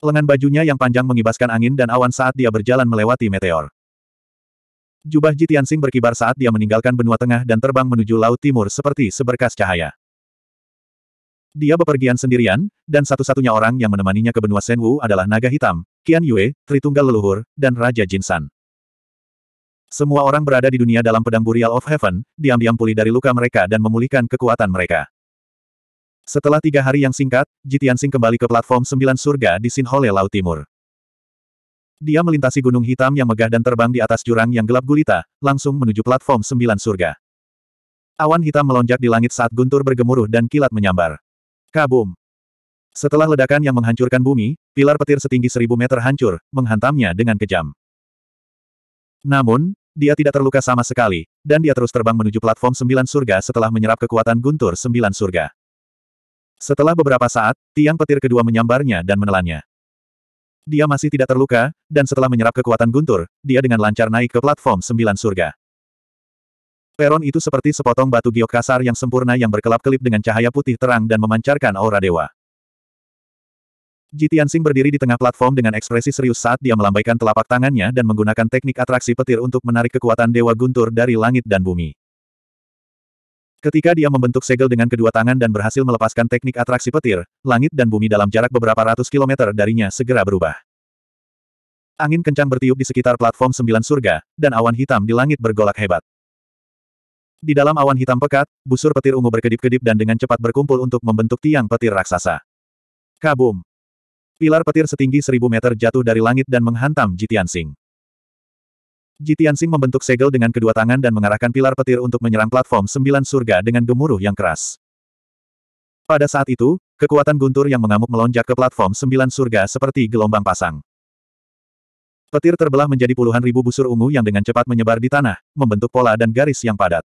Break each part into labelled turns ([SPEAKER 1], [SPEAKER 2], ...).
[SPEAKER 1] Lengan bajunya yang panjang mengibaskan angin dan awan saat dia berjalan melewati meteor. Jubah Jitiansing berkibar saat dia meninggalkan benua tengah dan terbang menuju laut timur seperti seberkas cahaya. Dia bepergian sendirian, dan satu-satunya orang yang menemaninya ke benua Senwu adalah naga hitam, Qian Yue, Tritunggal Leluhur, dan Raja Jinsan. Semua orang berada di dunia dalam pedang Burial of Heaven, diam-diam pulih dari luka mereka dan memulihkan kekuatan mereka. Setelah tiga hari yang singkat, Jitiansing kembali ke platform sembilan surga di Sinhole Laut Timur. Dia melintasi gunung hitam yang megah dan terbang di atas jurang yang gelap gulita, langsung menuju platform sembilan surga. Awan hitam melonjak di langit saat guntur bergemuruh dan kilat menyambar. Kabum! Setelah ledakan yang menghancurkan bumi, pilar petir setinggi seribu meter hancur, menghantamnya dengan kejam. Namun, dia tidak terluka sama sekali, dan dia terus terbang menuju platform sembilan surga setelah menyerap kekuatan guntur sembilan surga. Setelah beberapa saat, tiang petir kedua menyambarnya dan menelannya. Dia masih tidak terluka, dan setelah menyerap kekuatan guntur, dia dengan lancar naik ke platform sembilan surga. Peron itu seperti sepotong batu giok kasar yang sempurna yang berkelap-kelip dengan cahaya putih terang dan memancarkan aura dewa. Jitian Sing berdiri di tengah platform dengan ekspresi serius saat dia melambaikan telapak tangannya dan menggunakan teknik atraksi petir untuk menarik kekuatan dewa guntur dari langit dan bumi. Ketika dia membentuk segel dengan kedua tangan dan berhasil melepaskan teknik atraksi petir, langit dan bumi dalam jarak beberapa ratus kilometer darinya segera berubah. Angin kencang bertiup di sekitar platform sembilan surga, dan awan hitam di langit bergolak hebat. Di dalam awan hitam pekat, busur petir ungu berkedip-kedip dan dengan cepat berkumpul untuk membentuk tiang petir raksasa. Kabum! Pilar petir setinggi seribu meter jatuh dari langit dan menghantam Jitian Sing. Jitian Sing membentuk segel dengan kedua tangan dan mengarahkan pilar petir untuk menyerang platform sembilan surga dengan gemuruh yang keras. Pada saat itu, kekuatan guntur yang mengamuk melonjak ke platform sembilan surga seperti gelombang pasang. Petir terbelah menjadi puluhan ribu busur ungu yang dengan cepat menyebar di tanah, membentuk pola dan garis yang padat.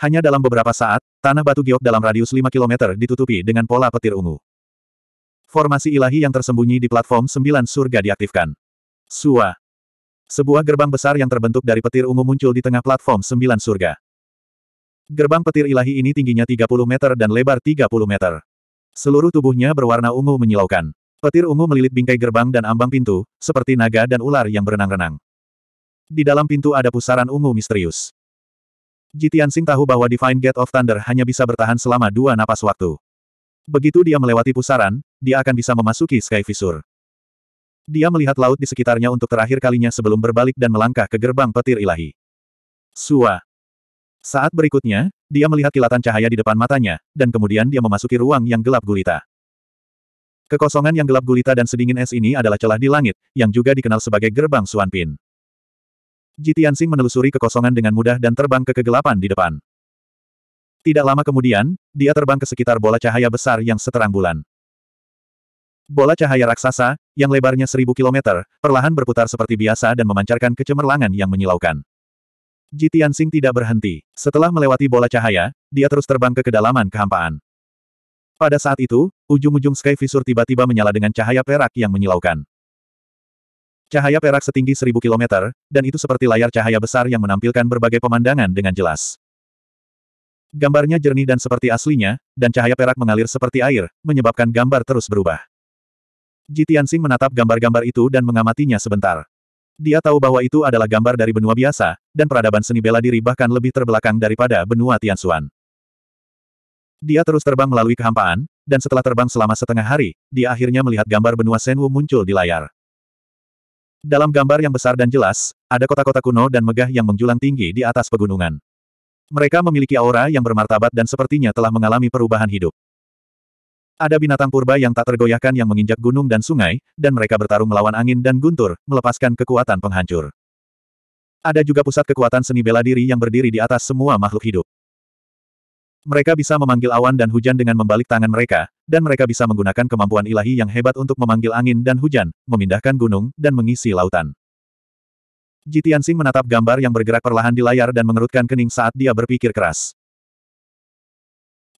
[SPEAKER 1] Hanya dalam beberapa saat, tanah batu giok dalam radius 5 km ditutupi dengan pola petir ungu. Formasi ilahi yang tersembunyi di platform sembilan surga diaktifkan. Suah! Sebuah gerbang besar yang terbentuk dari petir ungu muncul di tengah platform sembilan surga. Gerbang petir ilahi ini tingginya 30 meter dan lebar 30 meter. Seluruh tubuhnya berwarna ungu menyilaukan. Petir ungu melilit bingkai gerbang dan ambang pintu, seperti naga dan ular yang berenang-renang. Di dalam pintu ada pusaran ungu misterius. Jitian Sing tahu bahwa Divine Gate of Thunder hanya bisa bertahan selama dua napas waktu. Begitu dia melewati pusaran, dia akan bisa memasuki Sky Fissure. Dia melihat laut di sekitarnya untuk terakhir kalinya sebelum berbalik dan melangkah ke gerbang petir ilahi. Sua. Saat berikutnya, dia melihat kilatan cahaya di depan matanya, dan kemudian dia memasuki ruang yang gelap gulita. Kekosongan yang gelap gulita dan sedingin es ini adalah celah di langit, yang juga dikenal sebagai gerbang Suanpin. Jitiansing menelusuri kekosongan dengan mudah dan terbang ke kegelapan di depan. Tidak lama kemudian, dia terbang ke sekitar bola cahaya besar yang seterang bulan. Bola cahaya raksasa, yang lebarnya seribu kilometer, perlahan berputar seperti biasa dan memancarkan kecemerlangan yang menyilaukan. Ji Tianxing tidak berhenti. Setelah melewati bola cahaya, dia terus terbang ke kedalaman kehampaan. Pada saat itu, ujung-ujung Sky Visor tiba-tiba menyala dengan cahaya perak yang menyilaukan. Cahaya perak setinggi seribu kilometer, dan itu seperti layar cahaya besar yang menampilkan berbagai pemandangan dengan jelas. Gambarnya jernih dan seperti aslinya, dan cahaya perak mengalir seperti air, menyebabkan gambar terus berubah. Ji Tianxing menatap gambar-gambar itu dan mengamatinya sebentar. Dia tahu bahwa itu adalah gambar dari benua biasa, dan peradaban seni bela diri bahkan lebih terbelakang daripada benua Tianxuan. Dia terus terbang melalui kehampaan, dan setelah terbang selama setengah hari, dia akhirnya melihat gambar benua Senwu muncul di layar. Dalam gambar yang besar dan jelas, ada kota-kota kuno dan megah yang menjulang tinggi di atas pegunungan. Mereka memiliki aura yang bermartabat dan sepertinya telah mengalami perubahan hidup. Ada binatang purba yang tak tergoyahkan yang menginjak gunung dan sungai, dan mereka bertarung melawan angin dan guntur, melepaskan kekuatan penghancur. Ada juga pusat kekuatan seni bela diri yang berdiri di atas semua makhluk hidup. Mereka bisa memanggil awan dan hujan dengan membalik tangan mereka, dan mereka bisa menggunakan kemampuan ilahi yang hebat untuk memanggil angin dan hujan, memindahkan gunung, dan mengisi lautan. Jitian Jitiansing menatap gambar yang bergerak perlahan di layar dan mengerutkan kening saat dia berpikir keras.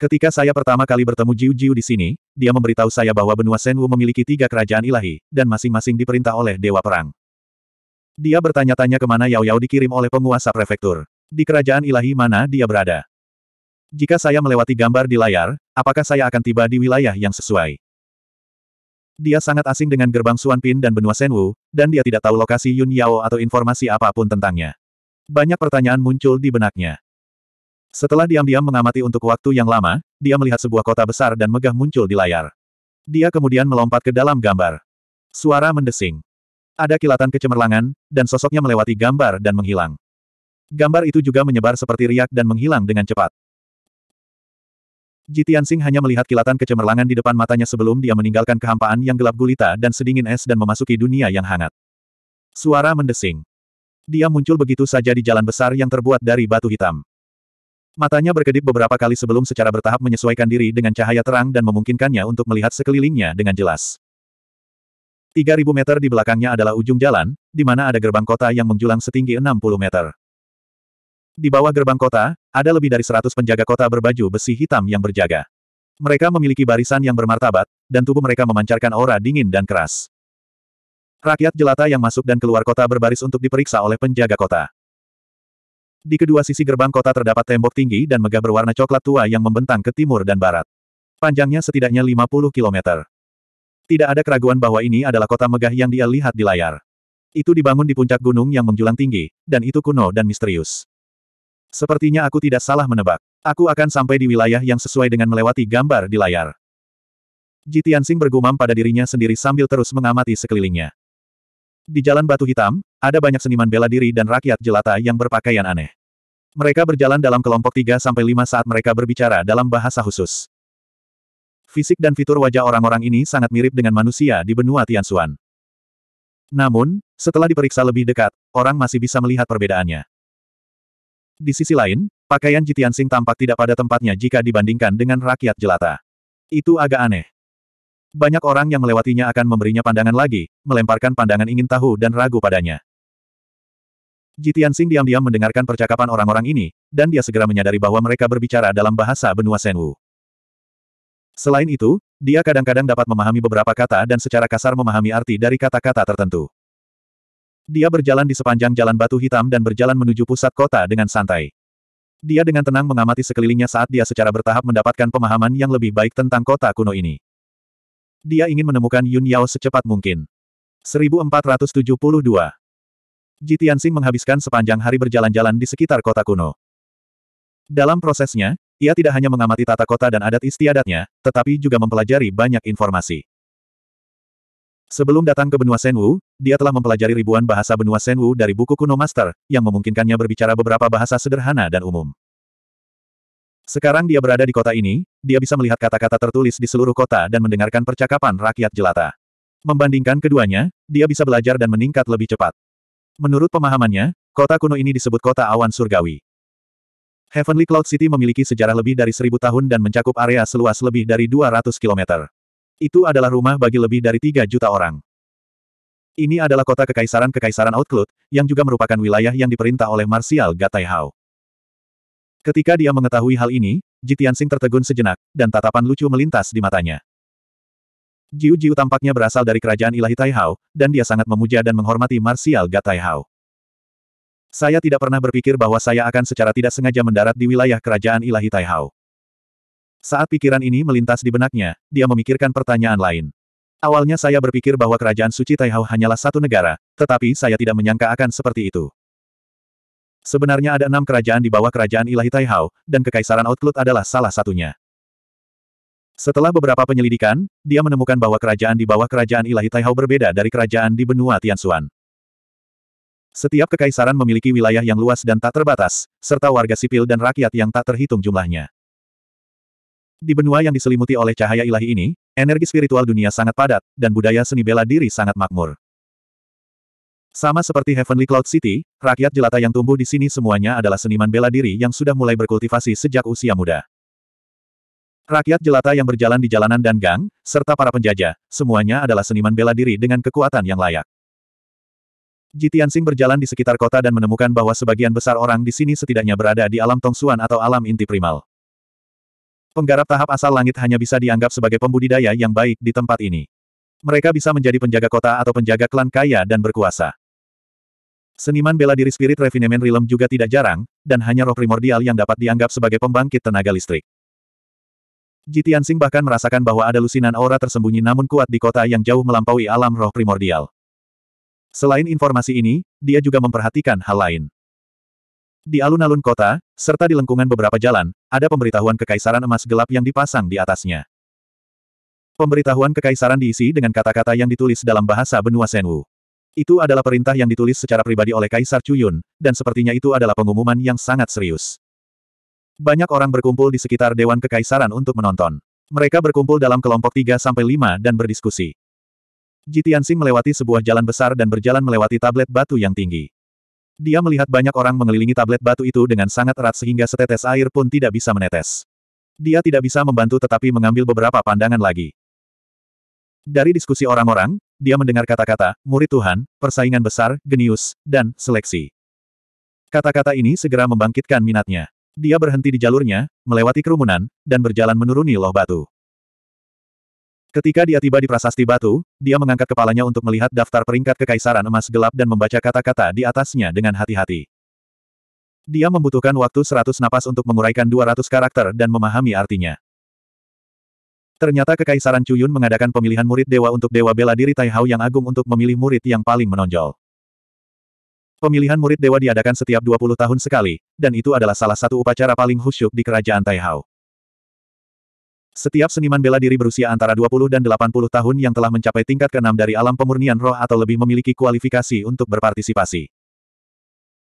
[SPEAKER 1] Ketika saya pertama kali bertemu Jiu Jiu di sini, dia memberitahu saya bahwa benua Senwu memiliki tiga kerajaan ilahi, dan masing-masing diperintah oleh Dewa Perang. Dia bertanya-tanya kemana Yao Yao dikirim oleh penguasa prefektur. Di kerajaan ilahi mana dia berada. Jika saya melewati gambar di layar, apakah saya akan tiba di wilayah yang sesuai? Dia sangat asing dengan gerbang Suanpin dan benua Senwu, dan dia tidak tahu lokasi Yun Yao atau informasi apapun tentangnya. Banyak pertanyaan muncul di benaknya. Setelah diam-diam mengamati untuk waktu yang lama, dia melihat sebuah kota besar dan megah muncul di layar. Dia kemudian melompat ke dalam gambar. Suara mendesing. Ada kilatan kecemerlangan, dan sosoknya melewati gambar dan menghilang. Gambar itu juga menyebar seperti riak dan menghilang dengan cepat. Jitian Singh hanya melihat kilatan kecemerlangan di depan matanya sebelum dia meninggalkan kehampaan yang gelap gulita dan sedingin es dan memasuki dunia yang hangat. Suara mendesing. Dia muncul begitu saja di jalan besar yang terbuat dari batu hitam. Matanya berkedip beberapa kali sebelum secara bertahap menyesuaikan diri dengan cahaya terang dan memungkinkannya untuk melihat sekelilingnya dengan jelas. 3000 meter di belakangnya adalah ujung jalan, di mana ada gerbang kota yang menjulang setinggi 60 meter. Di bawah gerbang kota, ada lebih dari 100 penjaga kota berbaju besi hitam yang berjaga. Mereka memiliki barisan yang bermartabat, dan tubuh mereka memancarkan aura dingin dan keras. Rakyat jelata yang masuk dan keluar kota berbaris untuk diperiksa oleh penjaga kota. Di kedua sisi gerbang kota terdapat tembok tinggi dan megah berwarna coklat tua yang membentang ke timur dan barat. Panjangnya setidaknya 50 km. Tidak ada keraguan bahwa ini adalah kota megah yang dia lihat di layar. Itu dibangun di puncak gunung yang menjulang tinggi, dan itu kuno dan misterius. Sepertinya aku tidak salah menebak. Aku akan sampai di wilayah yang sesuai dengan melewati gambar di layar. Jitian Jitiansing bergumam pada dirinya sendiri sambil terus mengamati sekelilingnya. Di jalan batu hitam, ada banyak seniman bela diri dan rakyat jelata yang berpakaian aneh. Mereka berjalan dalam kelompok 3-5 saat mereka berbicara dalam bahasa khusus. Fisik dan fitur wajah orang-orang ini sangat mirip dengan manusia di benua Tianxuan. Namun, setelah diperiksa lebih dekat, orang masih bisa melihat perbedaannya. Di sisi lain, pakaian Jitian tampak tidak pada tempatnya jika dibandingkan dengan rakyat jelata. Itu agak aneh. Banyak orang yang melewatinya akan memberinya pandangan lagi, melemparkan pandangan ingin tahu dan ragu padanya. Jitian Sing diam-diam mendengarkan percakapan orang-orang ini, dan dia segera menyadari bahwa mereka berbicara dalam bahasa benua Senwu. Selain itu, dia kadang-kadang dapat memahami beberapa kata dan secara kasar memahami arti dari kata-kata tertentu. Dia berjalan di sepanjang jalan batu hitam dan berjalan menuju pusat kota dengan santai. Dia dengan tenang mengamati sekelilingnya saat dia secara bertahap mendapatkan pemahaman yang lebih baik tentang kota kuno ini. Dia ingin menemukan Yun Yao secepat mungkin. 1472 Ji Tianxing menghabiskan sepanjang hari berjalan-jalan di sekitar kota kuno. Dalam prosesnya, ia tidak hanya mengamati tata kota dan adat istiadatnya, tetapi juga mempelajari banyak informasi. Sebelum datang ke benua Senwu, dia telah mempelajari ribuan bahasa benua Senwu dari buku kuno master, yang memungkinkannya berbicara beberapa bahasa sederhana dan umum. Sekarang dia berada di kota ini, dia bisa melihat kata-kata tertulis di seluruh kota dan mendengarkan percakapan rakyat jelata. Membandingkan keduanya, dia bisa belajar dan meningkat lebih cepat. Menurut pemahamannya, kota kuno ini disebut kota awan surgawi. Heavenly Cloud City memiliki sejarah lebih dari seribu tahun dan mencakup area seluas lebih dari 200 km. Itu adalah rumah bagi lebih dari tiga juta orang. Ini adalah kota kekaisaran-kekaisaran Outcloud, yang juga merupakan wilayah yang diperintah oleh Marsial Hao. Ketika dia mengetahui hal ini, Jitiansing tertegun sejenak, dan tatapan lucu melintas di matanya. Jiu Jiu tampaknya berasal dari kerajaan ilahi Taihao, dan dia sangat memuja dan menghormati martial Ga Taihao. Saya tidak pernah berpikir bahwa saya akan secara tidak sengaja mendarat di wilayah kerajaan ilahi Taihao. Saat pikiran ini melintas di benaknya, dia memikirkan pertanyaan lain. Awalnya saya berpikir bahwa kerajaan suci Taihao hanyalah satu negara, tetapi saya tidak menyangka akan seperti itu. Sebenarnya ada enam kerajaan di bawah kerajaan ilahi Taihao, dan kekaisaran Outclut adalah salah satunya. Setelah beberapa penyelidikan, dia menemukan bahwa kerajaan di bawah kerajaan ilahi Taihao berbeda dari kerajaan di benua Tianxuan. Setiap kekaisaran memiliki wilayah yang luas dan tak terbatas, serta warga sipil dan rakyat yang tak terhitung jumlahnya. Di benua yang diselimuti oleh cahaya ilahi ini, energi spiritual dunia sangat padat, dan budaya seni bela diri sangat makmur. Sama seperti Heavenly Cloud City, rakyat jelata yang tumbuh di sini semuanya adalah seniman bela diri yang sudah mulai berkultivasi sejak usia muda. Rakyat jelata yang berjalan di jalanan dan gang, serta para penjajah, semuanya adalah seniman bela diri dengan kekuatan yang layak. Jitiansing berjalan di sekitar kota dan menemukan bahwa sebagian besar orang di sini setidaknya berada di alam Tongsuan atau alam inti primal. Penggarap tahap asal langit hanya bisa dianggap sebagai pembudidaya yang baik di tempat ini. Mereka bisa menjadi penjaga kota atau penjaga klan kaya dan berkuasa. Seniman bela diri spirit Refinement Realm juga tidak jarang, dan hanya roh primordial yang dapat dianggap sebagai pembangkit tenaga listrik. Jitian Sing bahkan merasakan bahwa ada lusinan aura tersembunyi namun kuat di kota yang jauh melampaui alam roh primordial. Selain informasi ini, dia juga memperhatikan hal lain. Di alun-alun kota, serta di lengkungan beberapa jalan, ada pemberitahuan kekaisaran emas gelap yang dipasang di atasnya. Pemberitahuan kekaisaran diisi dengan kata-kata yang ditulis dalam bahasa benua Senwu. Itu adalah perintah yang ditulis secara pribadi oleh Kaisar Cuyun, dan sepertinya itu adalah pengumuman yang sangat serius. Banyak orang berkumpul di sekitar Dewan Kekaisaran untuk menonton. Mereka berkumpul dalam kelompok 3-5 dan berdiskusi. Jitiansing melewati sebuah jalan besar dan berjalan melewati tablet batu yang tinggi. Dia melihat banyak orang mengelilingi tablet batu itu dengan sangat erat sehingga setetes air pun tidak bisa menetes. Dia tidak bisa membantu tetapi mengambil beberapa pandangan lagi. Dari diskusi orang-orang, dia mendengar kata-kata, murid Tuhan, persaingan besar, genius, dan seleksi. Kata-kata ini segera membangkitkan minatnya. Dia berhenti di jalurnya, melewati kerumunan, dan berjalan menuruni loh batu. Ketika dia tiba di prasasti batu, dia mengangkat kepalanya untuk melihat daftar peringkat kekaisaran emas gelap dan membaca kata-kata di atasnya dengan hati-hati. Dia membutuhkan waktu 100 napas untuk menguraikan 200 karakter dan memahami artinya. Ternyata Kekaisaran Cuyun mengadakan pemilihan murid dewa untuk Dewa Bela Diri Taihao yang agung untuk memilih murid yang paling menonjol. Pemilihan murid dewa diadakan setiap 20 tahun sekali, dan itu adalah salah satu upacara paling khusyuk di kerajaan Taihao. Setiap seniman bela diri berusia antara 20 dan 80 tahun yang telah mencapai tingkat keenam dari alam pemurnian roh atau lebih memiliki kualifikasi untuk berpartisipasi.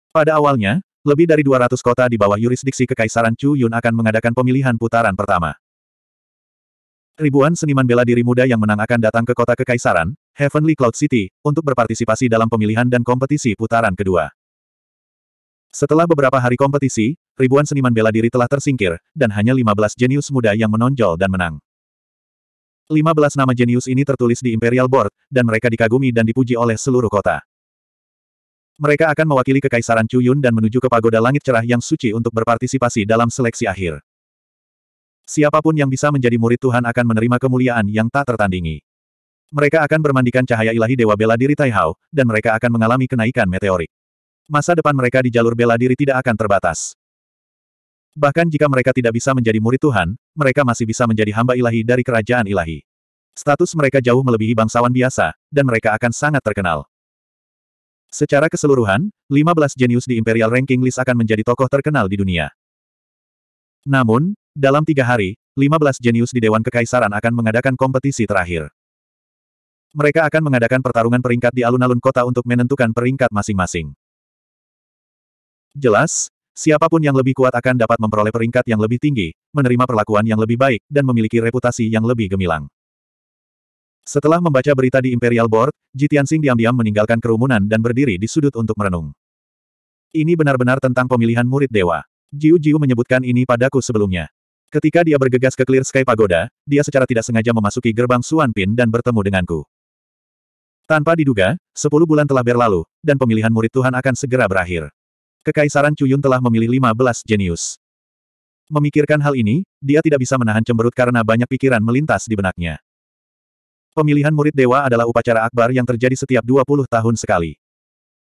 [SPEAKER 1] Pada awalnya, lebih dari 200 kota di bawah yurisdiksi Kekaisaran Chu Yun akan mengadakan pemilihan putaran pertama. Ribuan seniman bela diri muda yang menang akan datang ke kota Kekaisaran, Heavenly Cloud City, untuk berpartisipasi dalam pemilihan dan kompetisi putaran kedua. Setelah beberapa hari kompetisi, ribuan seniman bela diri telah tersingkir, dan hanya 15 jenius muda yang menonjol dan menang. 15 nama jenius ini tertulis di Imperial Board, dan mereka dikagumi dan dipuji oleh seluruh kota. Mereka akan mewakili Kekaisaran Cuyun dan menuju ke Pagoda Langit Cerah yang suci untuk berpartisipasi dalam seleksi akhir. Siapapun yang bisa menjadi murid Tuhan akan menerima kemuliaan yang tak tertandingi. Mereka akan bermandikan cahaya ilahi Dewa Bela Diri Taihao, dan mereka akan mengalami kenaikan meteorik. Masa depan mereka di jalur bela diri tidak akan terbatas. Bahkan jika mereka tidak bisa menjadi murid Tuhan, mereka masih bisa menjadi hamba ilahi dari kerajaan ilahi. Status mereka jauh melebihi bangsawan biasa, dan mereka akan sangat terkenal. Secara keseluruhan, 15 jenius di Imperial Ranking List akan menjadi tokoh terkenal di dunia. Namun, dalam tiga hari, 15 jenius di Dewan Kekaisaran akan mengadakan kompetisi terakhir. Mereka akan mengadakan pertarungan peringkat di alun-alun kota untuk menentukan peringkat masing-masing. Jelas, siapapun yang lebih kuat akan dapat memperoleh peringkat yang lebih tinggi, menerima perlakuan yang lebih baik, dan memiliki reputasi yang lebih gemilang. Setelah membaca berita di Imperial Board, Sing diam-diam meninggalkan kerumunan dan berdiri di sudut untuk merenung. Ini benar-benar tentang pemilihan murid dewa. Jiu Jiu menyebutkan ini padaku sebelumnya. Ketika dia bergegas ke Clear Sky Pagoda, dia secara tidak sengaja memasuki gerbang Suan Pin dan bertemu denganku. Tanpa diduga, sepuluh bulan telah berlalu, dan pemilihan murid Tuhan akan segera berakhir. Kekaisaran Cuyun telah memilih lima belas jenius. Memikirkan hal ini, dia tidak bisa menahan cemberut karena banyak pikiran melintas di benaknya. Pemilihan murid dewa adalah upacara akbar yang terjadi setiap 20 tahun sekali.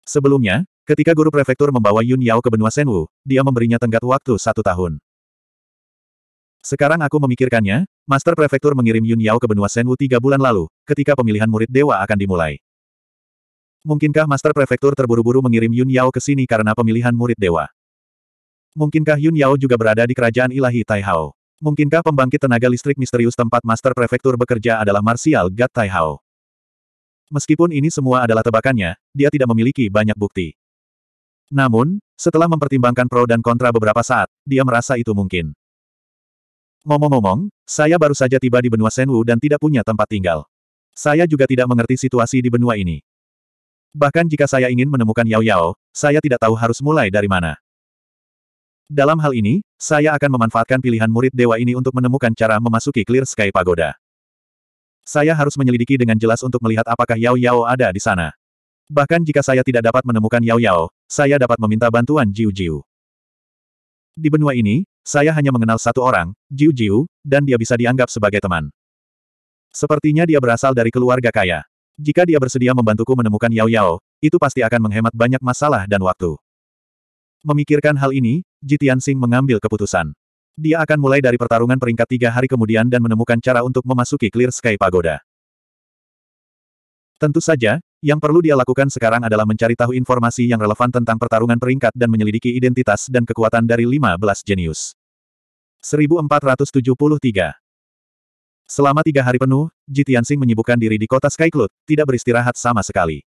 [SPEAKER 1] Sebelumnya, ketika guru prefektur membawa Yun Yao ke benua Senwu, dia memberinya tenggat waktu satu tahun. Sekarang aku memikirkannya, Master Prefektur mengirim Yun Yao ke benua Senwu tiga bulan lalu, ketika pemilihan murid dewa akan dimulai. Mungkinkah Master Prefektur terburu-buru mengirim Yun Yao ke sini karena pemilihan murid dewa? Mungkinkah Yun Yao juga berada di kerajaan ilahi Taihao? Mungkinkah pembangkit tenaga listrik misterius tempat Master Prefektur bekerja adalah Martial God Taihao? Meskipun ini semua adalah tebakannya, dia tidak memiliki banyak bukti. Namun, setelah mempertimbangkan pro dan kontra beberapa saat, dia merasa itu mungkin. Ngomong-ngomong, saya baru saja tiba di benua Senwu dan tidak punya tempat tinggal. Saya juga tidak mengerti situasi di benua ini. Bahkan jika saya ingin menemukan Yao Yao, saya tidak tahu harus mulai dari mana. Dalam hal ini, saya akan memanfaatkan pilihan murid dewa ini untuk menemukan cara memasuki Clear Sky Pagoda. Saya harus menyelidiki dengan jelas untuk melihat apakah Yao Yao ada di sana. Bahkan jika saya tidak dapat menemukan Yao Yao, saya dapat meminta bantuan Jiu Jiu. Di benua ini, saya hanya mengenal satu orang, Jiu Jiu, dan dia bisa dianggap sebagai teman. Sepertinya dia berasal dari keluarga kaya. Jika dia bersedia membantuku menemukan Yao Yao, itu pasti akan menghemat banyak masalah dan waktu. Memikirkan hal ini, Jitian Sing mengambil keputusan. Dia akan mulai dari pertarungan peringkat tiga hari kemudian dan menemukan cara untuk memasuki Clear Sky Pagoda. Tentu saja, yang perlu dia lakukan sekarang adalah mencari tahu informasi yang relevan tentang pertarungan peringkat dan menyelidiki identitas dan kekuatan dari 15 jenius. 1473 Selama tiga hari penuh, Ji menyibukkan diri di kota Skycloud, tidak beristirahat sama sekali.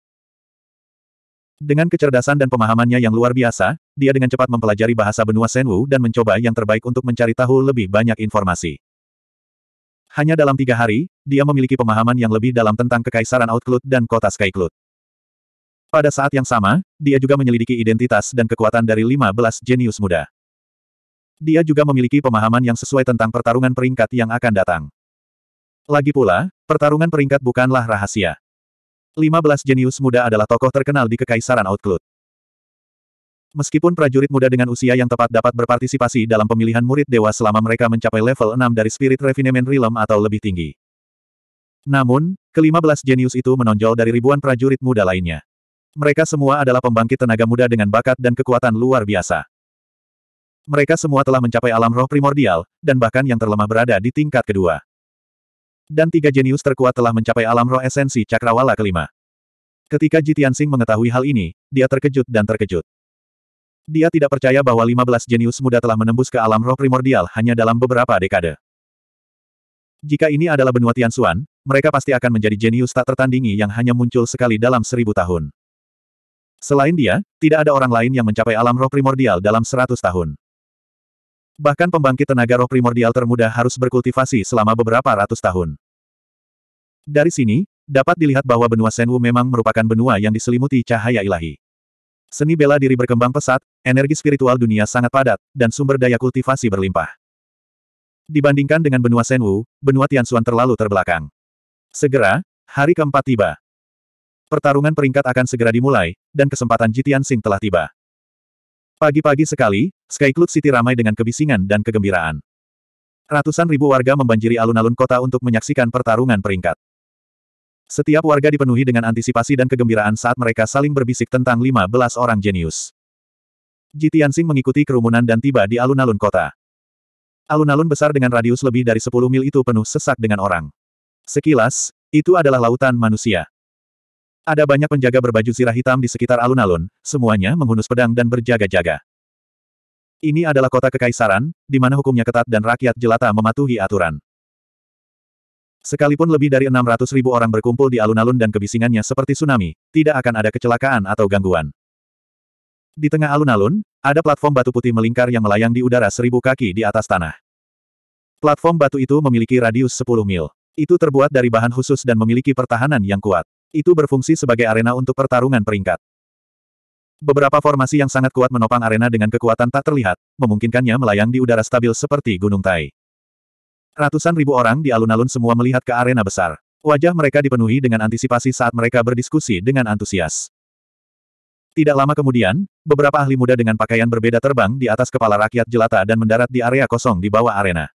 [SPEAKER 1] Dengan kecerdasan dan pemahamannya yang luar biasa, dia dengan cepat mempelajari bahasa benua Senwu dan mencoba yang terbaik untuk mencari tahu lebih banyak informasi. Hanya dalam tiga hari, dia memiliki pemahaman yang lebih dalam tentang kekaisaran Outcloud dan kota Skycloud. Pada saat yang sama, dia juga menyelidiki identitas dan kekuatan dari 15 jenius muda. Dia juga memiliki pemahaman yang sesuai tentang pertarungan peringkat yang akan datang. Lagi pula, pertarungan peringkat bukanlah rahasia. 15 jenius muda adalah tokoh terkenal di Kekaisaran Outcloud. Meskipun prajurit muda dengan usia yang tepat dapat berpartisipasi dalam pemilihan murid dewa selama mereka mencapai level 6 dari Spirit Refinement Realm atau lebih tinggi. Namun, kelima belas jenius itu menonjol dari ribuan prajurit muda lainnya. Mereka semua adalah pembangkit tenaga muda dengan bakat dan kekuatan luar biasa. Mereka semua telah mencapai alam roh primordial, dan bahkan yang terlemah berada di tingkat kedua. Dan tiga jenius terkuat telah mencapai alam roh esensi cakrawala kelima. Ketika Jitian Jitiansing mengetahui hal ini, dia terkejut dan terkejut. Dia tidak percaya bahwa 15 jenius muda telah menembus ke alam roh primordial hanya dalam beberapa dekade. Jika ini adalah benua Tian Xuan, mereka pasti akan menjadi jenius tak tertandingi yang hanya muncul sekali dalam seribu tahun. Selain dia, tidak ada orang lain yang mencapai alam roh primordial dalam seratus tahun. Bahkan pembangkit tenaga roh primordial termuda harus berkultivasi selama beberapa ratus tahun. Dari sini, dapat dilihat bahwa benua Senwu memang merupakan benua yang diselimuti cahaya ilahi. Seni bela diri berkembang pesat, energi spiritual dunia sangat padat, dan sumber daya kultivasi berlimpah. Dibandingkan dengan benua Senwu, benua Tianxuan terlalu terbelakang. Segera, hari keempat tiba. Pertarungan peringkat akan segera dimulai, dan kesempatan Jitian Sing telah tiba. Pagi-pagi sekali, Sky Cloud City ramai dengan kebisingan dan kegembiraan. Ratusan ribu warga membanjiri alun-alun kota untuk menyaksikan pertarungan peringkat. Setiap warga dipenuhi dengan antisipasi dan kegembiraan saat mereka saling berbisik tentang 15 orang jenius. Jitian Sing mengikuti kerumunan dan tiba di alun-alun kota. Alun-alun besar dengan radius lebih dari 10 mil itu penuh sesak dengan orang. Sekilas, itu adalah lautan manusia. Ada banyak penjaga berbaju zirah hitam di sekitar alun-alun, semuanya menghunus pedang dan berjaga-jaga. Ini adalah kota kekaisaran, di mana hukumnya ketat dan rakyat jelata mematuhi aturan. Sekalipun lebih dari 600 ribu orang berkumpul di alun-alun dan kebisingannya seperti tsunami, tidak akan ada kecelakaan atau gangguan. Di tengah alun-alun, ada platform batu putih melingkar yang melayang di udara seribu kaki di atas tanah. Platform batu itu memiliki radius 10 mil. Itu terbuat dari bahan khusus dan memiliki pertahanan yang kuat. Itu berfungsi sebagai arena untuk pertarungan peringkat. Beberapa formasi yang sangat kuat menopang arena dengan kekuatan tak terlihat, memungkinkannya melayang di udara stabil seperti Gunung Tai. Ratusan ribu orang di alun-alun semua melihat ke arena besar. Wajah mereka dipenuhi dengan antisipasi saat mereka berdiskusi dengan antusias. Tidak lama kemudian, beberapa ahli muda dengan pakaian berbeda terbang di atas kepala rakyat jelata dan mendarat di area kosong di bawah arena.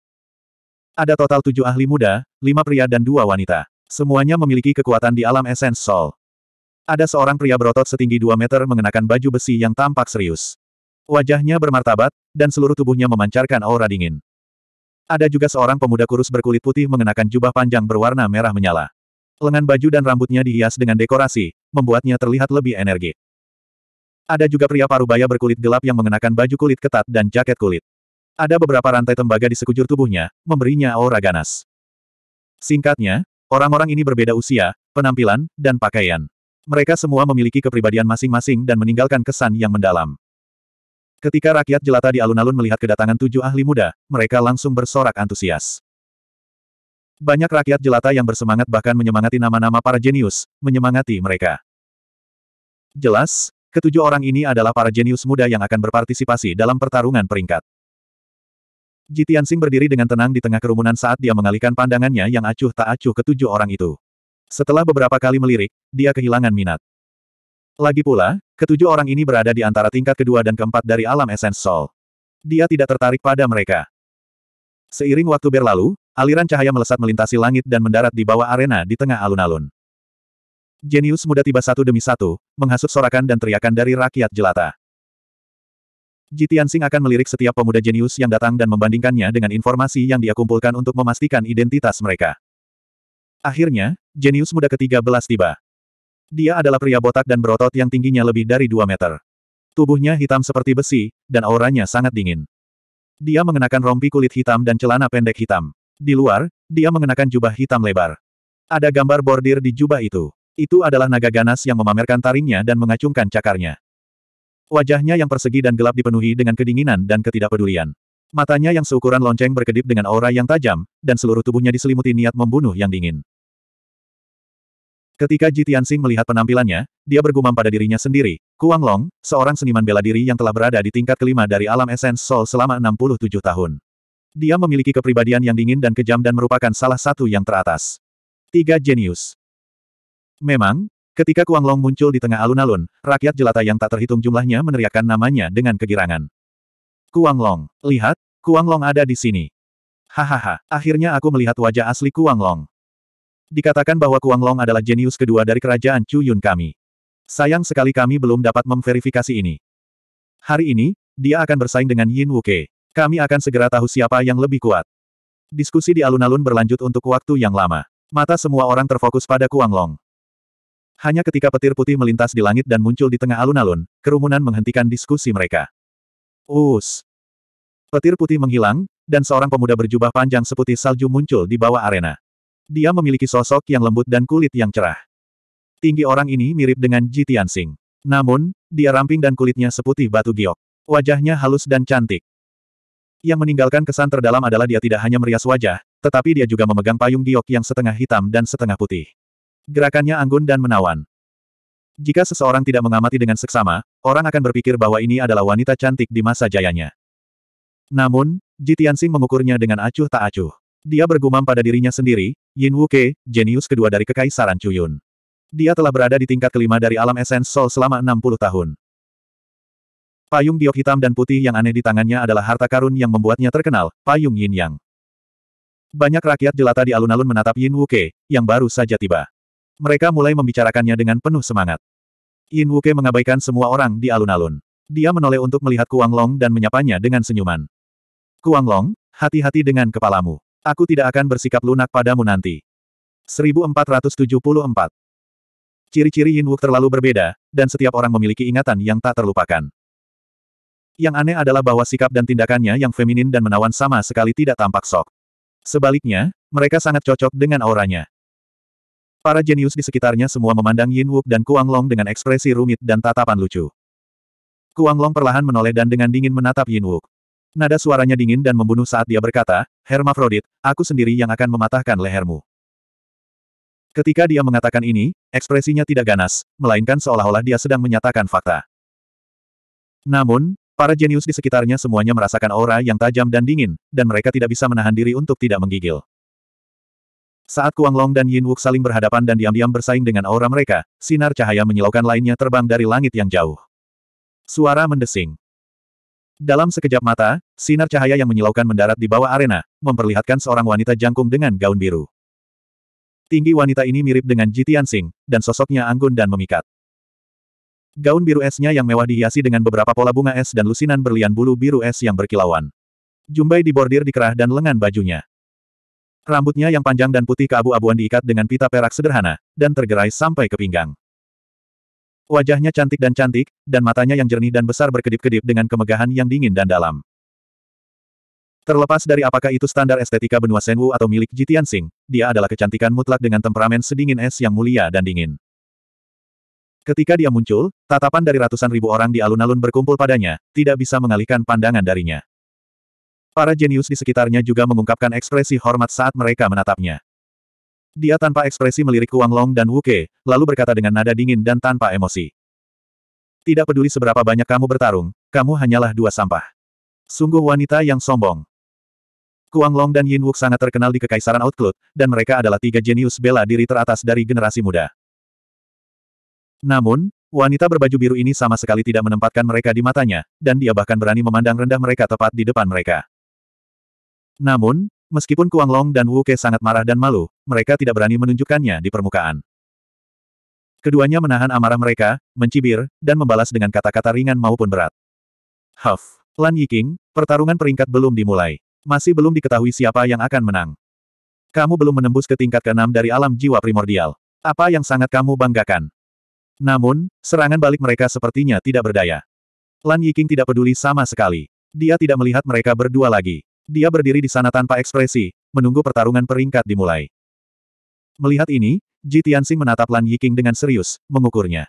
[SPEAKER 1] Ada total tujuh ahli muda, lima pria dan dua wanita. Semuanya memiliki kekuatan di alam esens Sol. Ada seorang pria berotot setinggi dua meter mengenakan baju besi yang tampak serius. Wajahnya bermartabat, dan seluruh tubuhnya memancarkan aura dingin. Ada juga seorang pemuda kurus berkulit putih mengenakan jubah panjang berwarna merah menyala. Lengan baju dan rambutnya dihias dengan dekorasi, membuatnya terlihat lebih energi. Ada juga pria parubaya berkulit gelap yang mengenakan baju kulit ketat dan jaket kulit. Ada beberapa rantai tembaga di sekujur tubuhnya, memberinya aura ganas. Singkatnya, orang-orang ini berbeda usia, penampilan, dan pakaian. Mereka semua memiliki kepribadian masing-masing dan meninggalkan kesan yang mendalam. Ketika rakyat jelata di alun-alun melihat kedatangan tujuh ahli muda, mereka langsung bersorak antusias. Banyak rakyat jelata yang bersemangat bahkan menyemangati nama-nama para jenius, menyemangati mereka. Jelas, ketujuh orang ini adalah para jenius muda yang akan berpartisipasi dalam pertarungan peringkat. Jitian Sing berdiri dengan tenang di tengah kerumunan saat dia mengalihkan pandangannya yang acuh tak acuh ke tujuh orang itu. Setelah beberapa kali melirik, dia kehilangan minat. Lagi pula, ketujuh orang ini berada di antara tingkat kedua dan keempat dari alam esens soul. Dia tidak tertarik pada mereka. Seiring waktu berlalu, aliran cahaya melesat melintasi langit dan mendarat di bawah arena di tengah alun-alun. Jenius muda tiba satu demi satu, menghasut sorakan dan teriakan dari rakyat jelata. Jitian Sing akan melirik setiap pemuda jenius yang datang dan membandingkannya dengan informasi yang dia kumpulkan untuk memastikan identitas mereka. Akhirnya, jenius muda ke-13 tiba. Dia adalah pria botak dan berotot yang tingginya lebih dari 2 meter. Tubuhnya hitam seperti besi, dan auranya sangat dingin. Dia mengenakan rompi kulit hitam dan celana pendek hitam. Di luar, dia mengenakan jubah hitam lebar. Ada gambar bordir di jubah itu. Itu adalah naga ganas yang memamerkan taringnya dan mengacungkan cakarnya. Wajahnya yang persegi dan gelap dipenuhi dengan kedinginan dan ketidakpedulian. Matanya yang seukuran lonceng berkedip dengan aura yang tajam, dan seluruh tubuhnya diselimuti niat membunuh yang dingin. Ketika Ji Tianxing melihat penampilannya, dia bergumam pada dirinya sendiri, Kuang Long, seorang seniman bela diri yang telah berada di tingkat kelima dari alam esens Soul selama 67 tahun. Dia memiliki kepribadian yang dingin dan kejam dan merupakan salah satu yang teratas. Tiga jenius. Memang, Ketika Kuang Long muncul di tengah alun-alun, rakyat jelata yang tak terhitung jumlahnya meneriakkan namanya dengan kegirangan. Kuang Long, lihat, Kuang Long ada di sini. Hahaha, akhirnya aku melihat wajah asli Kuang Long. Dikatakan bahwa Kuang Long adalah jenius kedua dari kerajaan Chu Yun kami. Sayang sekali kami belum dapat memverifikasi ini. Hari ini, dia akan bersaing dengan Yin Wuke. Kami akan segera tahu siapa yang lebih kuat. Diskusi di alun-alun berlanjut untuk waktu yang lama. Mata semua orang terfokus pada Kuang Long. Hanya ketika petir putih melintas di langit dan muncul di tengah alun-alun, kerumunan menghentikan diskusi mereka. Us! Petir putih menghilang, dan seorang pemuda berjubah panjang seputih salju muncul di bawah arena. Dia memiliki sosok yang lembut dan kulit yang cerah. Tinggi orang ini mirip dengan Ji Tianxing. Namun, dia ramping dan kulitnya seputih batu giok. Wajahnya halus dan cantik. Yang meninggalkan kesan terdalam adalah dia tidak hanya merias wajah, tetapi dia juga memegang payung giok yang setengah hitam dan setengah putih. Gerakannya anggun dan menawan. Jika seseorang tidak mengamati dengan seksama, orang akan berpikir bahwa ini adalah wanita cantik di masa jayanya. Namun, Ji Tianxing mengukurnya dengan acuh tak acuh. Dia bergumam pada dirinya sendiri, Yin Wuke, jenius kedua dari Kekaisaran Chuyun. Dia telah berada di tingkat kelima dari alam esens Sol selama 60 tahun. Payung giok hitam dan putih yang aneh di tangannya adalah harta karun yang membuatnya terkenal, payung Yin Yang. Banyak rakyat jelata di alun-alun menatap Yin Wuke, yang baru saja tiba. Mereka mulai membicarakannya dengan penuh semangat. Yin Wuke mengabaikan semua orang di alun-alun. Dia menoleh untuk melihat Kuang Long dan menyapanya dengan senyuman. Kuang Long, hati-hati dengan kepalamu. Aku tidak akan bersikap lunak padamu nanti. 1474 Ciri-ciri Yin Wuke terlalu berbeda, dan setiap orang memiliki ingatan yang tak terlupakan. Yang aneh adalah bahwa sikap dan tindakannya yang feminin dan menawan sama sekali tidak tampak sok. Sebaliknya, mereka sangat cocok dengan auranya. Para jenius di sekitarnya semua memandang Yin Wuk dan Kuang Long dengan ekspresi rumit dan tatapan lucu. Kuang Long perlahan menoleh dan dengan dingin menatap Yin Wuk. Nada suaranya dingin dan membunuh saat dia berkata, Hermafrodit, aku sendiri yang akan mematahkan lehermu. Ketika dia mengatakan ini, ekspresinya tidak ganas, melainkan seolah-olah dia sedang menyatakan fakta. Namun, para jenius di sekitarnya semuanya merasakan aura yang tajam dan dingin, dan mereka tidak bisa menahan diri untuk tidak menggigil. Saat Kuang Long dan Yin Wuk saling berhadapan dan diam-diam bersaing dengan aura mereka, sinar cahaya menyilaukan lainnya terbang dari langit yang jauh. Suara mendesing. Dalam sekejap mata, sinar cahaya yang menyilaukan mendarat di bawah arena, memperlihatkan seorang wanita jangkung dengan gaun biru. Tinggi wanita ini mirip dengan Jitian Sing, dan sosoknya anggun dan memikat. Gaun biru esnya yang mewah dihiasi dengan beberapa pola bunga es dan lusinan berlian bulu biru es yang berkilauan. Jumbai dibordir di kerah dan lengan bajunya. Rambutnya yang panjang dan putih keabu-abuan diikat dengan pita perak sederhana, dan tergerai sampai ke pinggang. Wajahnya cantik dan cantik, dan matanya yang jernih dan besar berkedip-kedip dengan kemegahan yang dingin dan dalam. Terlepas dari apakah itu standar estetika benua Senwu atau milik Jitian Sing, dia adalah kecantikan mutlak dengan temperamen sedingin es yang mulia dan dingin. Ketika dia muncul, tatapan dari ratusan ribu orang di alun-alun berkumpul padanya, tidak bisa mengalihkan pandangan darinya. Para jenius di sekitarnya juga mengungkapkan ekspresi hormat saat mereka menatapnya. Dia tanpa ekspresi melirik Wang Long dan Wu Ke, lalu berkata dengan nada dingin dan tanpa emosi. Tidak peduli seberapa banyak kamu bertarung, kamu hanyalah dua sampah. Sungguh wanita yang sombong. Kuang Long dan Yin Wuk sangat terkenal di Kekaisaran Outcloud, dan mereka adalah tiga jenius bela diri teratas dari generasi muda. Namun, wanita berbaju biru ini sama sekali tidak menempatkan mereka di matanya, dan dia bahkan berani memandang rendah mereka tepat di depan mereka. Namun, meskipun Kuang Long dan Wu Ke sangat marah dan malu, mereka tidak berani menunjukkannya di permukaan. Keduanya menahan amarah mereka, mencibir, dan membalas dengan kata-kata ringan maupun berat. Huff! Lan Yiking, pertarungan peringkat belum dimulai. Masih belum diketahui siapa yang akan menang. Kamu belum menembus ke tingkat keenam dari alam jiwa primordial. Apa yang sangat kamu banggakan? Namun, serangan balik mereka sepertinya tidak berdaya. Lan Yiking tidak peduli sama sekali. Dia tidak melihat mereka berdua lagi. Dia berdiri di sana tanpa ekspresi, menunggu pertarungan peringkat dimulai. Melihat ini, Ji Tianxing menatap Lan Yiking dengan serius, mengukurnya.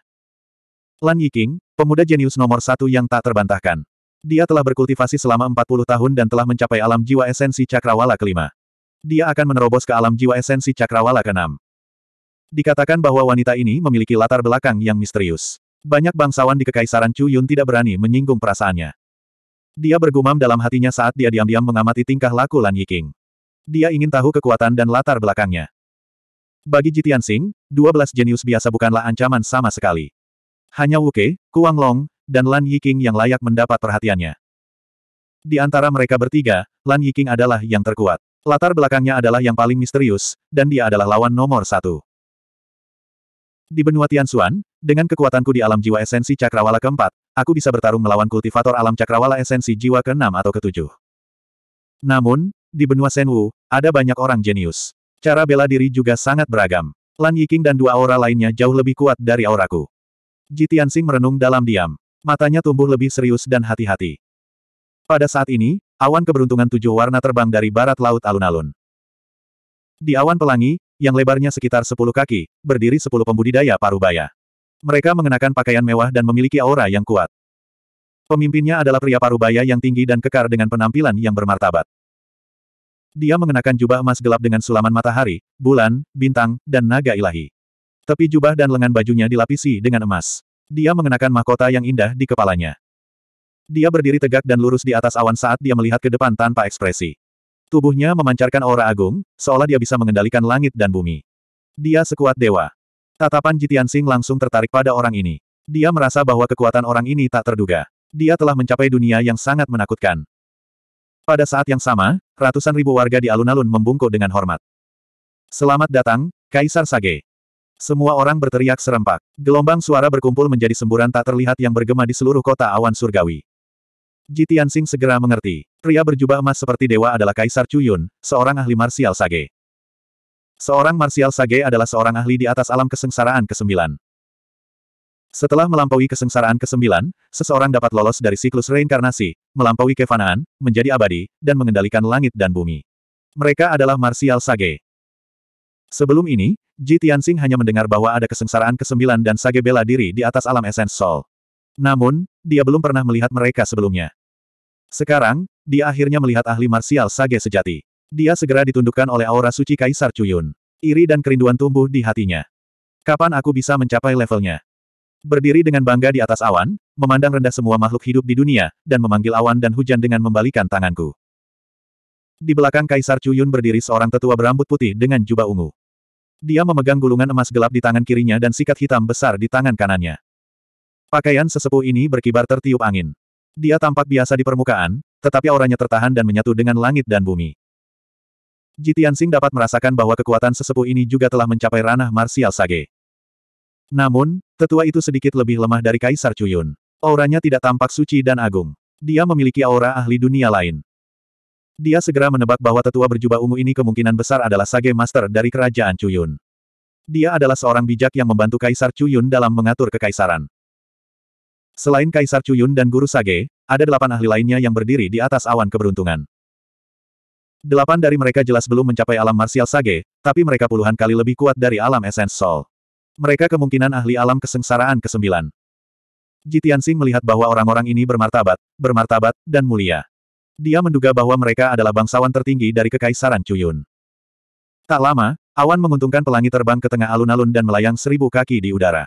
[SPEAKER 1] Lan Yiking, pemuda jenius nomor satu yang tak terbantahkan. Dia telah berkultivasi selama 40 tahun dan telah mencapai alam jiwa esensi cakrawala kelima. Dia akan menerobos ke alam jiwa esensi cakrawala keenam. Dikatakan bahwa wanita ini memiliki latar belakang yang misterius. Banyak bangsawan di Kekaisaran Chu Yun tidak berani menyinggung perasaannya. Dia bergumam dalam hatinya saat dia diam-diam mengamati tingkah laku Lan Yiking. Dia ingin tahu kekuatan dan latar belakangnya. Bagi Jitian Sing, 12 jenius biasa bukanlah ancaman sama sekali. Hanya Wu Ke, Kuang Long, dan Lan Yiking yang layak mendapat perhatiannya. Di antara mereka bertiga, Lan Yiking adalah yang terkuat. Latar belakangnya adalah yang paling misterius, dan dia adalah lawan nomor satu. Di benua Tian Tianxuan, dengan kekuatanku di alam jiwa esensi cakrawala keempat, aku bisa bertarung melawan kultivator alam cakrawala esensi jiwa ke-6 atau ke-7. Namun, di benua Senwu, ada banyak orang jenius. Cara bela diri juga sangat beragam. Lan Yiking dan dua aura lainnya jauh lebih kuat dari auraku. Ji Tianxing merenung dalam diam. Matanya tumbuh lebih serius dan hati-hati. Pada saat ini, awan keberuntungan tujuh warna terbang dari barat laut alun-alun. Di awan pelangi, yang lebarnya sekitar sepuluh kaki, berdiri sepuluh pembudidaya parubaya. Mereka mengenakan pakaian mewah dan memiliki aura yang kuat. Pemimpinnya adalah pria parubaya yang tinggi dan kekar dengan penampilan yang bermartabat. Dia mengenakan jubah emas gelap dengan sulaman matahari, bulan, bintang, dan naga ilahi. Tepi jubah dan lengan bajunya dilapisi dengan emas. Dia mengenakan mahkota yang indah di kepalanya. Dia berdiri tegak dan lurus di atas awan saat dia melihat ke depan tanpa ekspresi. Tubuhnya memancarkan aura agung, seolah dia bisa mengendalikan langit dan bumi. Dia sekuat dewa. Tatapan Jitian Sing langsung tertarik pada orang ini. Dia merasa bahwa kekuatan orang ini tak terduga. Dia telah mencapai dunia yang sangat menakutkan. Pada saat yang sama, ratusan ribu warga di alun-alun membungkuk dengan hormat. Selamat datang, Kaisar Sage. Semua orang berteriak serempak. Gelombang suara berkumpul menjadi semburan tak terlihat yang bergema di seluruh kota awan surgawi. Jitian Sing segera mengerti. Pria berjubah emas seperti dewa adalah Kaisar Chuyun, seorang ahli marsial Sage. Seorang Marsial Sage adalah seorang ahli di atas alam kesengsaraan ke-9. Setelah melampaui kesengsaraan ke-9, seseorang dapat lolos dari siklus reinkarnasi, melampaui kefanaan, menjadi abadi, dan mengendalikan langit dan bumi. Mereka adalah Marsial Sage. Sebelum ini, Ji Tianxing hanya mendengar bahwa ada kesengsaraan ke-9 dan sage bela diri di atas alam esens Sol. Namun, dia belum pernah melihat mereka sebelumnya. Sekarang, dia akhirnya melihat ahli marsial sage sejati. Dia segera ditundukkan oleh aura suci Kaisar Cuyun. Iri dan kerinduan tumbuh di hatinya. Kapan aku bisa mencapai levelnya? Berdiri dengan bangga di atas awan, memandang rendah semua makhluk hidup di dunia, dan memanggil awan dan hujan dengan membalikan tanganku. Di belakang Kaisar Cuyun berdiri seorang tetua berambut putih dengan jubah ungu. Dia memegang gulungan emas gelap di tangan kirinya dan sikat hitam besar di tangan kanannya. Pakaian sesepuh ini berkibar tertiup angin. Dia tampak biasa di permukaan, tetapi auranya tertahan dan menyatu dengan langit dan bumi. Jitian Sing dapat merasakan bahwa kekuatan sesepuh ini juga telah mencapai ranah marsial sage. Namun, tetua itu sedikit lebih lemah dari Kaisar Cuyun. Auranya tidak tampak suci dan agung. Dia memiliki aura ahli dunia lain. Dia segera menebak bahwa tetua berjubah ungu ini kemungkinan besar adalah Sage Master dari Kerajaan Chuyun. Dia adalah seorang bijak yang membantu Kaisar Chuyun dalam mengatur kekaisaran. Selain Kaisar Chuyun dan Guru Sage, ada delapan ahli lainnya yang berdiri di atas awan keberuntungan. Delapan dari mereka jelas belum mencapai alam marsial sage, tapi mereka puluhan kali lebih kuat dari alam esens soul. Mereka kemungkinan ahli alam kesengsaraan kesembilan. Jitian Sing melihat bahwa orang-orang ini bermartabat, bermartabat, dan mulia. Dia menduga bahwa mereka adalah bangsawan tertinggi dari Kekaisaran Cuyun. Tak lama, awan menguntungkan pelangi terbang ke tengah alun-alun dan melayang seribu kaki di udara.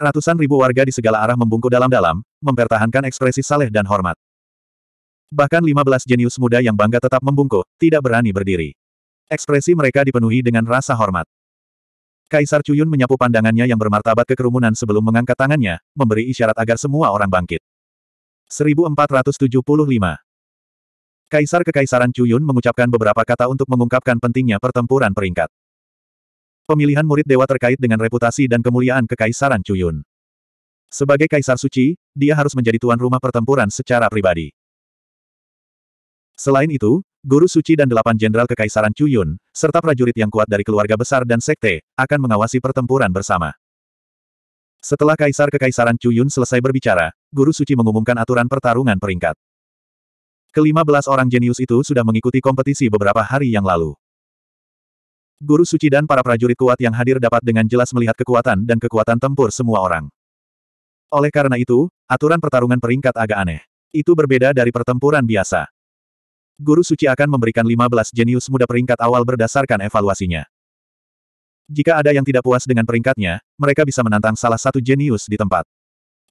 [SPEAKER 1] Ratusan ribu warga di segala arah membungkuk dalam-dalam, mempertahankan ekspresi saleh dan hormat. Bahkan 15 jenius muda yang bangga tetap membungkuk, tidak berani berdiri. Ekspresi mereka dipenuhi dengan rasa hormat. Kaisar Cuyun menyapu pandangannya yang bermartabat ke kerumunan sebelum mengangkat tangannya, memberi isyarat agar semua orang bangkit. 1475 Kaisar Kekaisaran Cuyun mengucapkan beberapa kata untuk mengungkapkan pentingnya pertempuran peringkat. Pemilihan murid dewa terkait dengan reputasi dan kemuliaan Kekaisaran Cuyun. Sebagai kaisar suci, dia harus menjadi tuan rumah pertempuran secara pribadi. Selain itu, Guru Suci dan delapan jenderal Kekaisaran Cuyun, serta prajurit yang kuat dari keluarga besar dan sekte, akan mengawasi pertempuran bersama. Setelah Kaisar Kekaisaran Cuyun selesai berbicara, Guru Suci mengumumkan aturan pertarungan peringkat. Kelima belas orang jenius itu sudah mengikuti kompetisi beberapa hari yang lalu. Guru Suci dan para prajurit kuat yang hadir dapat dengan jelas melihat kekuatan dan kekuatan tempur semua orang. Oleh karena itu, aturan pertarungan peringkat agak aneh. Itu berbeda dari pertempuran biasa. Guru Suci akan memberikan 15 jenius muda peringkat awal berdasarkan evaluasinya. Jika ada yang tidak puas dengan peringkatnya, mereka bisa menantang salah satu jenius di tempat.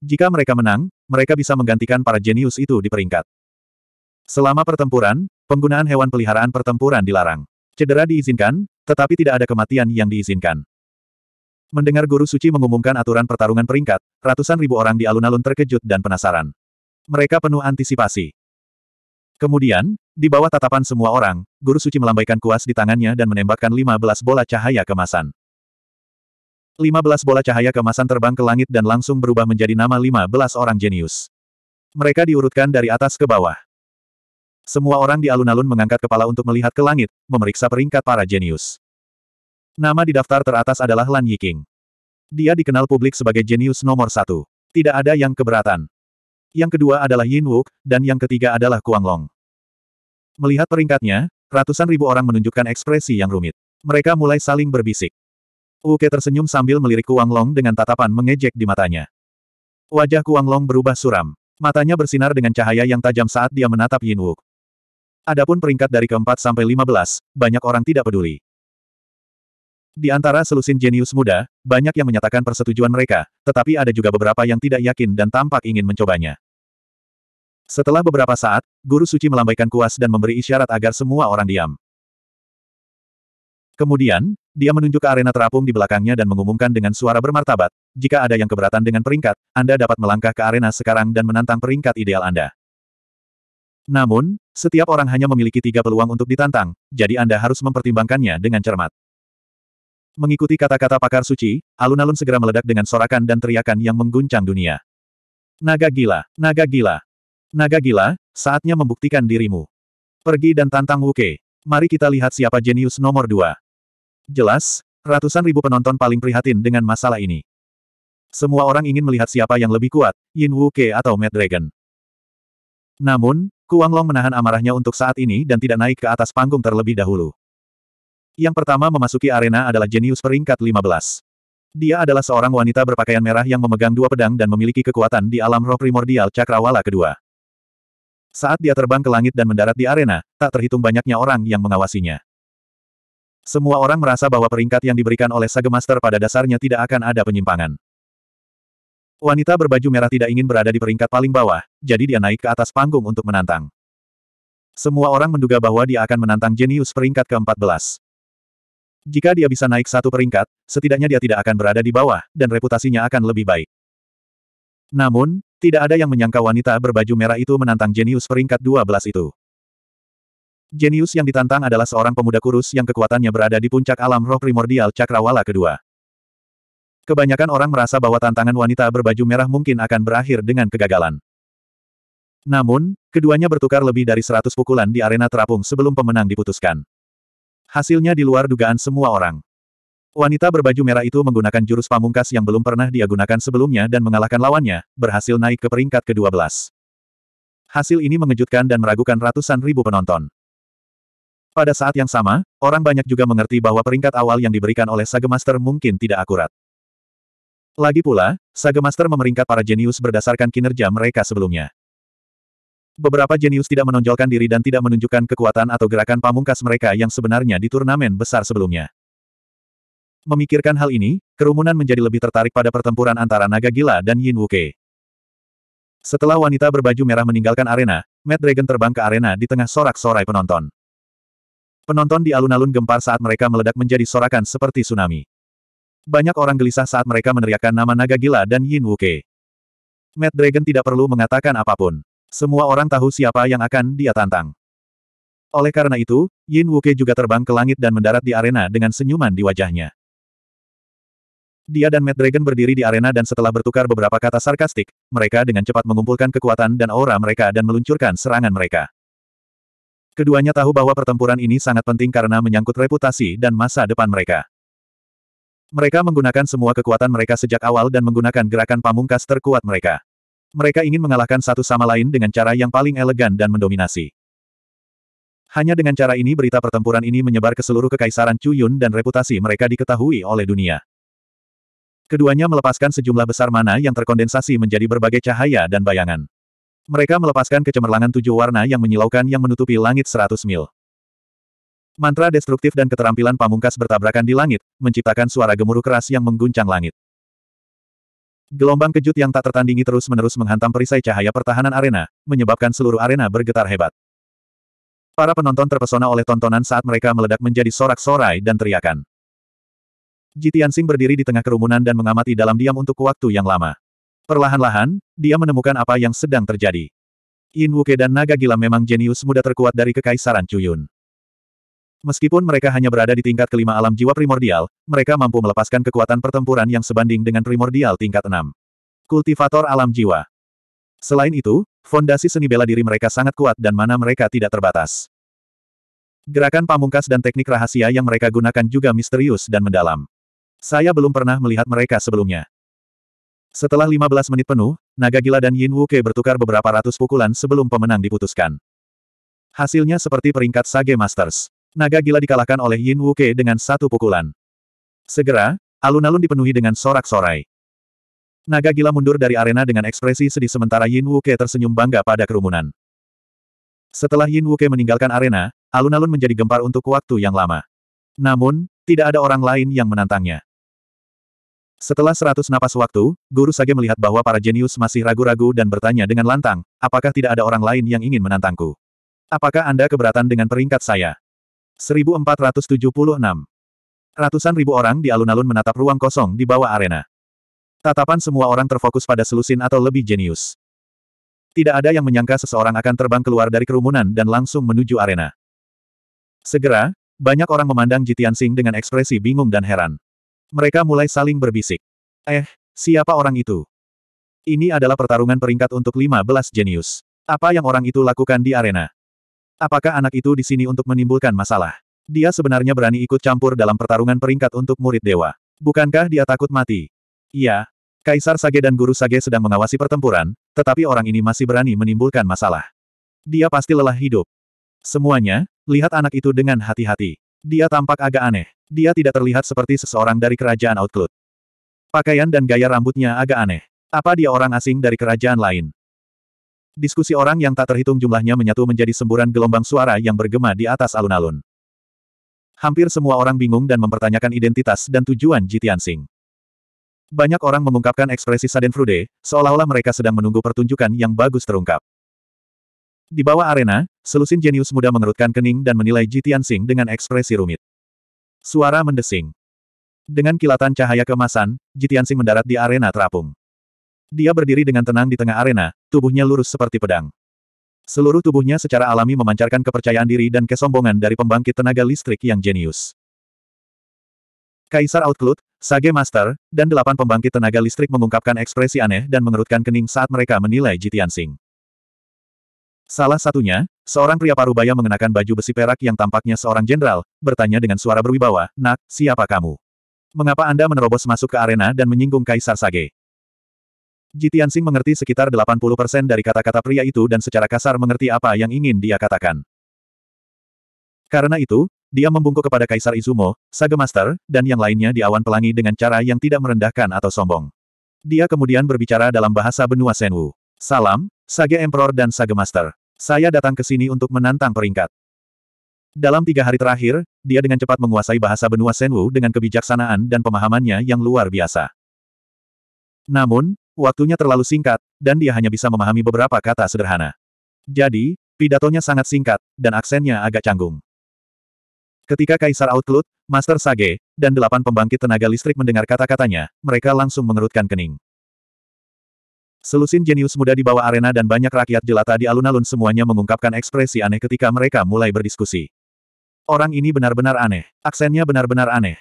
[SPEAKER 1] Jika mereka menang, mereka bisa menggantikan para jenius itu di peringkat. Selama pertempuran, penggunaan hewan peliharaan pertempuran dilarang. Cedera diizinkan, tetapi tidak ada kematian yang diizinkan. Mendengar Guru Suci mengumumkan aturan pertarungan peringkat, ratusan ribu orang di alun-alun terkejut dan penasaran. Mereka penuh antisipasi. Kemudian, di bawah tatapan semua orang, Guru Suci melambaikan kuas di tangannya dan menembakkan 15 bola cahaya kemasan. 15 bola cahaya kemasan terbang ke langit dan langsung berubah menjadi nama 15 orang jenius. Mereka diurutkan dari atas ke bawah. Semua orang di alun-alun mengangkat kepala untuk melihat ke langit, memeriksa peringkat para jenius. Nama di daftar teratas adalah Lan Yiking. Dia dikenal publik sebagai jenius nomor satu. Tidak ada yang keberatan. Yang kedua adalah Yin Wuk, dan yang ketiga adalah Kuang Long. Melihat peringkatnya, ratusan ribu orang menunjukkan ekspresi yang rumit. Mereka mulai saling berbisik. Uke tersenyum sambil melirik Kuang Long dengan tatapan mengejek di matanya. Wajah Kuang Long berubah suram. Matanya bersinar dengan cahaya yang tajam saat dia menatap Yin Wuk. Adapun peringkat dari keempat sampai lima belas, banyak orang tidak peduli. Di antara selusin jenius muda, banyak yang menyatakan persetujuan mereka, tetapi ada juga beberapa yang tidak yakin dan tampak ingin mencobanya. Setelah beberapa saat, Guru Suci melambaikan kuas dan memberi isyarat agar semua orang diam. Kemudian, dia menunjuk ke arena terapung di belakangnya dan mengumumkan dengan suara bermartabat, jika ada yang keberatan dengan peringkat, Anda dapat melangkah ke arena sekarang dan menantang peringkat ideal Anda. Namun, setiap orang hanya memiliki tiga peluang untuk ditantang, jadi Anda harus mempertimbangkannya dengan cermat. Mengikuti kata-kata pakar suci, alun-alun segera meledak dengan sorakan dan teriakan yang mengguncang dunia. Naga gila, naga gila. Naga gila, saatnya membuktikan dirimu. Pergi dan tantang Wuke. Mari kita lihat siapa jenius nomor dua. Jelas, ratusan ribu penonton paling prihatin dengan masalah ini. Semua orang ingin melihat siapa yang lebih kuat, Yin Wuke atau Mad Dragon. Namun, Kuang Long menahan amarahnya untuk saat ini dan tidak naik ke atas panggung terlebih dahulu. Yang pertama memasuki arena adalah jenius peringkat 15. Dia adalah seorang wanita berpakaian merah yang memegang dua pedang dan memiliki kekuatan di alam roh primordial cakrawala kedua. Saat dia terbang ke langit dan mendarat di arena, tak terhitung banyaknya orang yang mengawasinya. Semua orang merasa bahwa peringkat yang diberikan oleh Saga Master pada dasarnya tidak akan ada penyimpangan. Wanita berbaju merah tidak ingin berada di peringkat paling bawah, jadi dia naik ke atas panggung untuk menantang. Semua orang menduga bahwa dia akan menantang jenius peringkat ke-14. Jika dia bisa naik satu peringkat, setidaknya dia tidak akan berada di bawah, dan reputasinya akan lebih baik. Namun, tidak ada yang menyangka wanita berbaju merah itu menantang jenius peringkat 12 itu. Jenius yang ditantang adalah seorang pemuda kurus yang kekuatannya berada di puncak alam roh primordial cakrawala kedua. Kebanyakan orang merasa bahwa tantangan wanita berbaju merah mungkin akan berakhir dengan kegagalan. Namun, keduanya bertukar lebih dari 100 pukulan di arena terapung sebelum pemenang diputuskan. Hasilnya di luar dugaan semua orang. Wanita berbaju merah itu menggunakan jurus pamungkas yang belum pernah dia gunakan sebelumnya dan mengalahkan lawannya, berhasil naik ke peringkat ke-12. Hasil ini mengejutkan dan meragukan ratusan ribu penonton. Pada saat yang sama, orang banyak juga mengerti bahwa peringkat awal yang diberikan oleh Sage Master mungkin tidak akurat. Lagi pula, Sage Master memeringkat para jenius berdasarkan kinerja mereka sebelumnya. Beberapa jenius tidak menonjolkan diri dan tidak menunjukkan kekuatan atau gerakan pamungkas mereka yang sebenarnya di turnamen besar sebelumnya. Memikirkan hal ini, kerumunan menjadi lebih tertarik pada pertempuran antara naga gila dan Yin Wuke. Setelah wanita berbaju merah meninggalkan arena, Mad Dragon terbang ke arena di tengah sorak-sorai penonton. Penonton di alun-alun gempar saat mereka meledak menjadi sorakan seperti tsunami. Banyak orang gelisah saat mereka meneriakkan nama naga gila dan Yin Wuke. Mad Dragon tidak perlu mengatakan apapun. Semua orang tahu siapa yang akan dia tantang. Oleh karena itu, Yin Wuke juga terbang ke langit dan mendarat di arena dengan senyuman di wajahnya. Dia dan Mad Dragon berdiri di arena dan setelah bertukar beberapa kata sarkastik, mereka dengan cepat mengumpulkan kekuatan dan aura mereka dan meluncurkan serangan mereka. Keduanya tahu bahwa pertempuran ini sangat penting karena menyangkut reputasi dan masa depan mereka. Mereka menggunakan semua kekuatan mereka sejak awal dan menggunakan gerakan pamungkas terkuat mereka. Mereka ingin mengalahkan satu sama lain dengan cara yang paling elegan dan mendominasi. Hanya dengan cara ini berita pertempuran ini menyebar ke seluruh kekaisaran Cuyun dan reputasi mereka diketahui oleh dunia. Keduanya melepaskan sejumlah besar mana yang terkondensasi menjadi berbagai cahaya dan bayangan. Mereka melepaskan kecemerlangan tujuh warna yang menyilaukan yang menutupi langit seratus mil. Mantra destruktif dan keterampilan pamungkas bertabrakan di langit, menciptakan suara gemuruh keras yang mengguncang langit. Gelombang kejut yang tak tertandingi terus-menerus menghantam perisai cahaya pertahanan arena, menyebabkan seluruh arena bergetar hebat. Para penonton terpesona oleh tontonan saat mereka meledak menjadi sorak-sorai dan teriakan. Jitian Sing berdiri di tengah kerumunan dan mengamati dalam diam untuk waktu yang lama. Perlahan-lahan, dia menemukan apa yang sedang terjadi. Yin Wuke dan naga gila memang jenius muda terkuat dari Kekaisaran Chuyun. Meskipun mereka hanya berada di tingkat kelima alam jiwa primordial, mereka mampu melepaskan kekuatan pertempuran yang sebanding dengan primordial tingkat enam. Kultivator alam jiwa. Selain itu, fondasi seni bela diri mereka sangat kuat dan mana mereka tidak terbatas. Gerakan pamungkas dan teknik rahasia yang mereka gunakan juga misterius dan mendalam. Saya belum pernah melihat mereka sebelumnya. Setelah 15 menit penuh, Naga Gila dan Yin Wuke bertukar beberapa ratus pukulan sebelum pemenang diputuskan. Hasilnya seperti peringkat Sage Masters. Naga gila dikalahkan oleh Yin Wuke dengan satu pukulan. Segera, alun-alun dipenuhi dengan sorak-sorai. Naga gila mundur dari arena dengan ekspresi sedih sementara Yin Wuke tersenyum bangga pada kerumunan. Setelah Yin Wuke meninggalkan arena, alun-alun menjadi gempar untuk waktu yang lama. Namun, tidak ada orang lain yang menantangnya. Setelah seratus napas waktu, Guru Sage melihat bahwa para jenius masih ragu-ragu dan bertanya dengan lantang, apakah tidak ada orang lain yang ingin menantangku? Apakah Anda keberatan dengan peringkat saya? 1476. Ratusan ribu orang di alun-alun menatap ruang kosong di bawah arena. Tatapan semua orang terfokus pada selusin atau lebih jenius. Tidak ada yang menyangka seseorang akan terbang keluar dari kerumunan dan langsung menuju arena. Segera, banyak orang memandang Jitian Sing dengan ekspresi bingung dan heran. Mereka mulai saling berbisik. Eh, siapa orang itu? Ini adalah pertarungan peringkat untuk 15 jenius. Apa yang orang itu lakukan di arena? Apakah anak itu di sini untuk menimbulkan masalah? Dia sebenarnya berani ikut campur dalam pertarungan peringkat untuk murid dewa. Bukankah dia takut mati? Iya. Kaisar Sage dan Guru Sage sedang mengawasi pertempuran, tetapi orang ini masih berani menimbulkan masalah. Dia pasti lelah hidup. Semuanya, lihat anak itu dengan hati-hati. Dia tampak agak aneh. Dia tidak terlihat seperti seseorang dari kerajaan Outclut. Pakaian dan gaya rambutnya agak aneh. Apa dia orang asing dari kerajaan lain? Diskusi orang yang tak terhitung jumlahnya menyatu menjadi semburan gelombang suara yang bergema di atas alun-alun. Hampir semua orang bingung dan mempertanyakan identitas dan tujuan Jitiansing. Banyak orang mengungkapkan ekspresi Saden Frude, seolah-olah mereka sedang menunggu pertunjukan yang bagus terungkap. Di bawah arena, selusin jenius muda mengerutkan kening dan menilai Jitiansing dengan ekspresi rumit. Suara mendesing. Dengan kilatan cahaya kemasan, Jitian Jitiansing mendarat di arena terapung. Dia berdiri dengan tenang di tengah arena, tubuhnya lurus seperti pedang. Seluruh tubuhnya secara alami memancarkan kepercayaan diri dan kesombongan dari pembangkit tenaga listrik yang jenius. Kaisar Outcloud, Sage Master, dan delapan pembangkit tenaga listrik mengungkapkan ekspresi aneh dan mengerutkan kening saat mereka menilai Jitian Singh. Salah satunya, seorang pria parubaya mengenakan baju besi perak yang tampaknya seorang jenderal, bertanya dengan suara berwibawa, Nak, siapa kamu? Mengapa Anda menerobos masuk ke arena dan menyinggung Kaisar Sage? Jitian Jitiansing mengerti sekitar 80% dari kata-kata pria itu dan secara kasar mengerti apa yang ingin dia katakan. Karena itu, dia membungkuk kepada Kaisar Izumo, Saga Master, dan yang lainnya di awan pelangi dengan cara yang tidak merendahkan atau sombong. Dia kemudian berbicara dalam bahasa benua Senwu. Salam, Sage Emperor dan Sage Master. Saya datang ke sini untuk menantang peringkat. Dalam tiga hari terakhir, dia dengan cepat menguasai bahasa benua Senwu dengan kebijaksanaan dan pemahamannya yang luar biasa. Namun, waktunya terlalu singkat, dan dia hanya bisa memahami beberapa kata sederhana. Jadi, pidatonya sangat singkat, dan aksennya agak canggung. Ketika Kaisar Outclut, Master Sage, dan delapan pembangkit tenaga listrik mendengar kata-katanya, mereka langsung mengerutkan kening. Selusin jenius muda di bawah arena dan banyak rakyat jelata di alun-alun semuanya mengungkapkan ekspresi aneh ketika mereka mulai berdiskusi. Orang ini benar-benar aneh. Aksennya benar-benar aneh.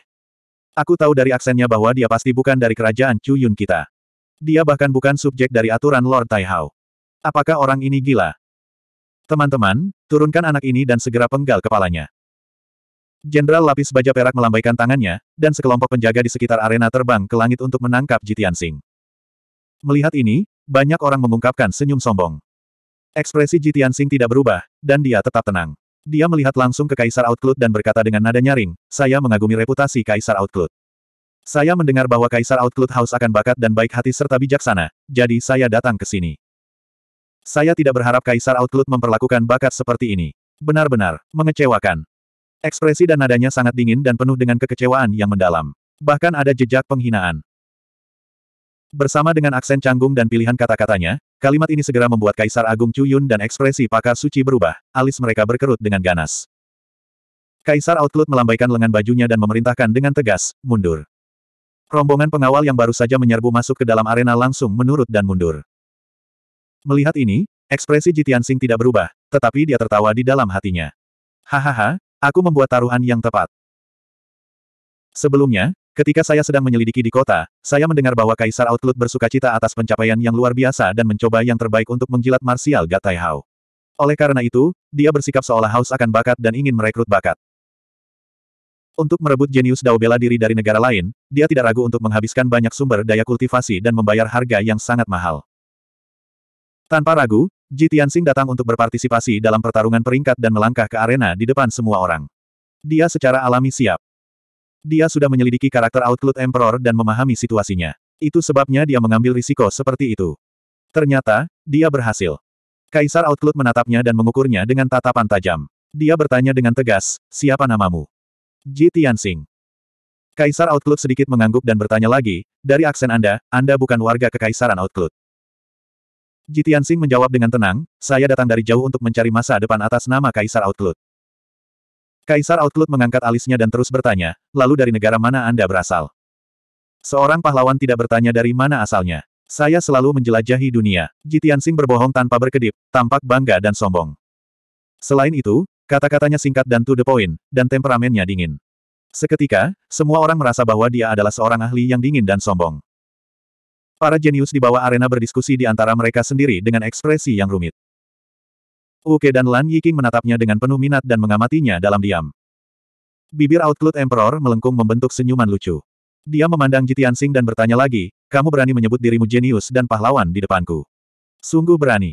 [SPEAKER 1] Aku tahu dari aksennya bahwa dia pasti bukan dari kerajaan Chu Yun kita. Dia bahkan bukan subjek dari aturan Lord Taihao. Apakah orang ini gila? Teman-teman, turunkan anak ini dan segera penggal kepalanya. Jenderal lapis baja perak melambaikan tangannya, dan sekelompok penjaga di sekitar arena terbang ke langit untuk menangkap Jitian Sing. Melihat ini, banyak orang mengungkapkan senyum sombong. Ekspresi Jitian Sing tidak berubah, dan dia tetap tenang. Dia melihat langsung ke Kaisar Outclut dan berkata dengan nada nyaring, saya mengagumi reputasi Kaisar Outclut. Saya mendengar bahwa Kaisar Outcloud House akan bakat dan baik hati serta bijaksana, jadi saya datang ke sini. Saya tidak berharap Kaisar Outcloud memperlakukan bakat seperti ini. Benar-benar, mengecewakan. Ekspresi dan nadanya sangat dingin dan penuh dengan kekecewaan yang mendalam. Bahkan ada jejak penghinaan. Bersama dengan aksen canggung dan pilihan kata-katanya, kalimat ini segera membuat Kaisar Agung Chuyun dan ekspresi pakar Suci berubah, alis mereka berkerut dengan ganas. Kaisar Outlook melambaikan lengan bajunya dan memerintahkan dengan tegas, mundur. Rombongan pengawal yang baru saja menyerbu masuk ke dalam arena langsung menurut dan mundur. Melihat ini, ekspresi Jitian Sing tidak berubah, tetapi dia tertawa di dalam hatinya. Hahaha, aku membuat taruhan yang tepat. Sebelumnya, ketika saya sedang menyelidiki di kota, saya mendengar bahwa Kaisar Outlook bersuka cita atas pencapaian yang luar biasa dan mencoba yang terbaik untuk menjilat Martial Gatai Hao. Oleh karena itu, dia bersikap seolah haus akan bakat dan ingin merekrut bakat. Untuk merebut jenius dao bela diri dari negara lain, dia tidak ragu untuk menghabiskan banyak sumber daya kultivasi dan membayar harga yang sangat mahal. Tanpa ragu, Ji Tianxing datang untuk berpartisipasi dalam pertarungan peringkat dan melangkah ke arena di depan semua orang. Dia secara alami siap. Dia sudah menyelidiki karakter Outlook Emperor dan memahami situasinya. Itu sebabnya dia mengambil risiko seperti itu. Ternyata, dia berhasil. Kaisar Outlook menatapnya dan mengukurnya dengan tatapan tajam. Dia bertanya dengan tegas, siapa namamu? Ji Tianxing. Kaisar Outcloud sedikit mengangguk dan bertanya lagi, dari aksen Anda, Anda bukan warga Kekaisaran Outcloud. Ji Tianxing menjawab dengan tenang, saya datang dari jauh untuk mencari masa depan atas nama Kaisar Outcloud. Kaisar Outcloud mengangkat alisnya dan terus bertanya, lalu dari negara mana Anda berasal? Seorang pahlawan tidak bertanya dari mana asalnya. Saya selalu menjelajahi dunia. Tianxing berbohong tanpa berkedip, tampak bangga dan sombong. Selain itu, Kata-katanya singkat dan to the point, dan temperamennya dingin. Seketika, semua orang merasa bahwa dia adalah seorang ahli yang dingin dan sombong. Para jenius di bawah arena berdiskusi di antara mereka sendiri dengan ekspresi yang rumit. Uke dan Lan Yiking menatapnya dengan penuh minat dan mengamatinya dalam diam. Bibir Outlet Emperor melengkung membentuk senyuman lucu. Dia memandang Jitian Sing dan bertanya lagi, kamu berani menyebut dirimu jenius dan pahlawan di depanku. Sungguh berani.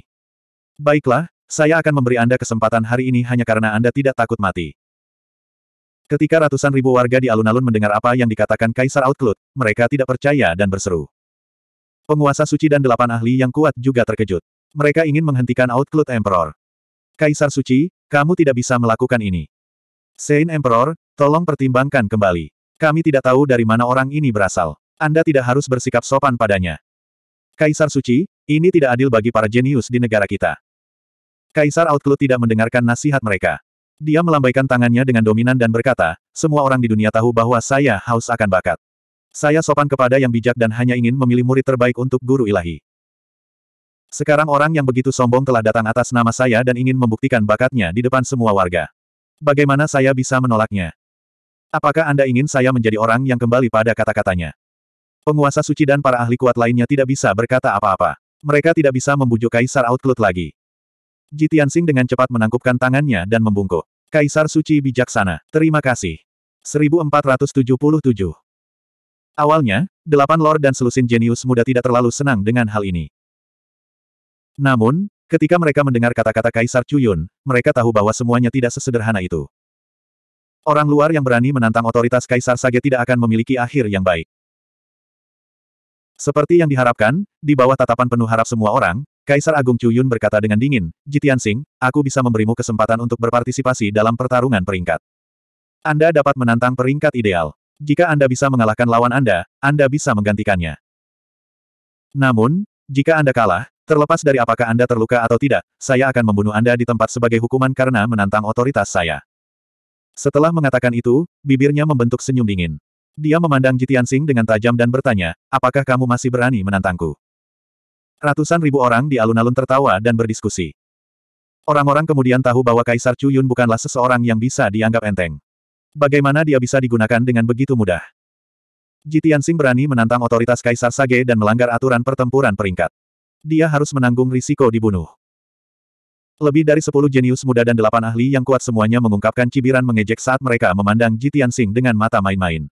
[SPEAKER 1] Baiklah, saya akan memberi Anda kesempatan hari ini hanya karena Anda tidak takut mati. Ketika ratusan ribu warga di alun-alun mendengar apa yang dikatakan Kaisar Outcloud, mereka tidak percaya dan berseru. Penguasa suci dan delapan ahli yang kuat juga terkejut. Mereka ingin menghentikan Outcloud Emperor. Kaisar suci, kamu tidak bisa melakukan ini. Saint Emperor, tolong pertimbangkan kembali. Kami tidak tahu dari mana orang ini berasal. Anda tidak harus bersikap sopan padanya. Kaisar Suci, ini tidak adil bagi para jenius di negara kita. Kaisar Outclut tidak mendengarkan nasihat mereka. Dia melambaikan tangannya dengan dominan dan berkata, semua orang di dunia tahu bahwa saya haus akan bakat. Saya sopan kepada yang bijak dan hanya ingin memilih murid terbaik untuk guru ilahi. Sekarang orang yang begitu sombong telah datang atas nama saya dan ingin membuktikan bakatnya di depan semua warga. Bagaimana saya bisa menolaknya? Apakah Anda ingin saya menjadi orang yang kembali pada kata-katanya? Penguasa suci dan para ahli kuat lainnya tidak bisa berkata apa-apa. Mereka tidak bisa membujuk Kaisar Outclut lagi. Jitian Tianxing dengan cepat menangkupkan tangannya dan membungkuk. Kaisar Suci bijaksana, terima kasih. 1477 Awalnya, delapan lord dan selusin jenius muda tidak terlalu senang dengan hal ini. Namun, ketika mereka mendengar kata-kata Kaisar Chuyun, mereka tahu bahwa semuanya tidak sesederhana itu. Orang luar yang berani menantang otoritas Kaisar Sage tidak akan memiliki akhir yang baik. Seperti yang diharapkan, di bawah tatapan penuh harap semua orang, Kaisar Agung Chuyun berkata dengan dingin, Jitian Sing, aku bisa memberimu kesempatan untuk berpartisipasi dalam pertarungan peringkat. Anda dapat menantang peringkat ideal. Jika Anda bisa mengalahkan lawan Anda, Anda bisa menggantikannya. Namun, jika Anda kalah, terlepas dari apakah Anda terluka atau tidak, saya akan membunuh Anda di tempat sebagai hukuman karena menantang otoritas saya. Setelah mengatakan itu, bibirnya membentuk senyum dingin. Dia memandang Jitian Sing dengan tajam dan bertanya, apakah kamu masih berani menantangku? Ratusan ribu orang di alun-alun tertawa dan berdiskusi. Orang-orang kemudian tahu bahwa Kaisar Cuyun bukanlah seseorang yang bisa dianggap enteng. Bagaimana dia bisa digunakan dengan begitu mudah? Tianxing berani menantang otoritas Kaisar Sage dan melanggar aturan pertempuran peringkat. Dia harus menanggung risiko dibunuh. Lebih dari sepuluh jenius muda dan delapan ahli yang kuat semuanya mengungkapkan cibiran mengejek saat mereka memandang Jitian Sing dengan mata main-main.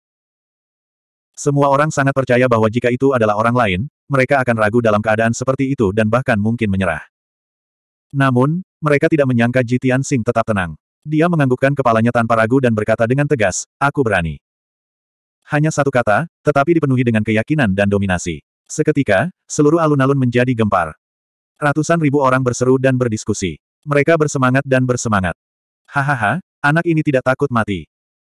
[SPEAKER 1] Semua orang sangat percaya bahwa jika itu adalah orang lain, mereka akan ragu dalam keadaan seperti itu dan bahkan mungkin menyerah. Namun, mereka tidak menyangka Jitian Sing tetap tenang. Dia menganggukkan kepalanya tanpa ragu dan berkata dengan tegas, aku berani. Hanya satu kata, tetapi dipenuhi dengan keyakinan dan dominasi. Seketika, seluruh alun-alun menjadi gempar. Ratusan ribu orang berseru dan berdiskusi. Mereka bersemangat dan bersemangat. Hahaha, anak ini tidak takut mati.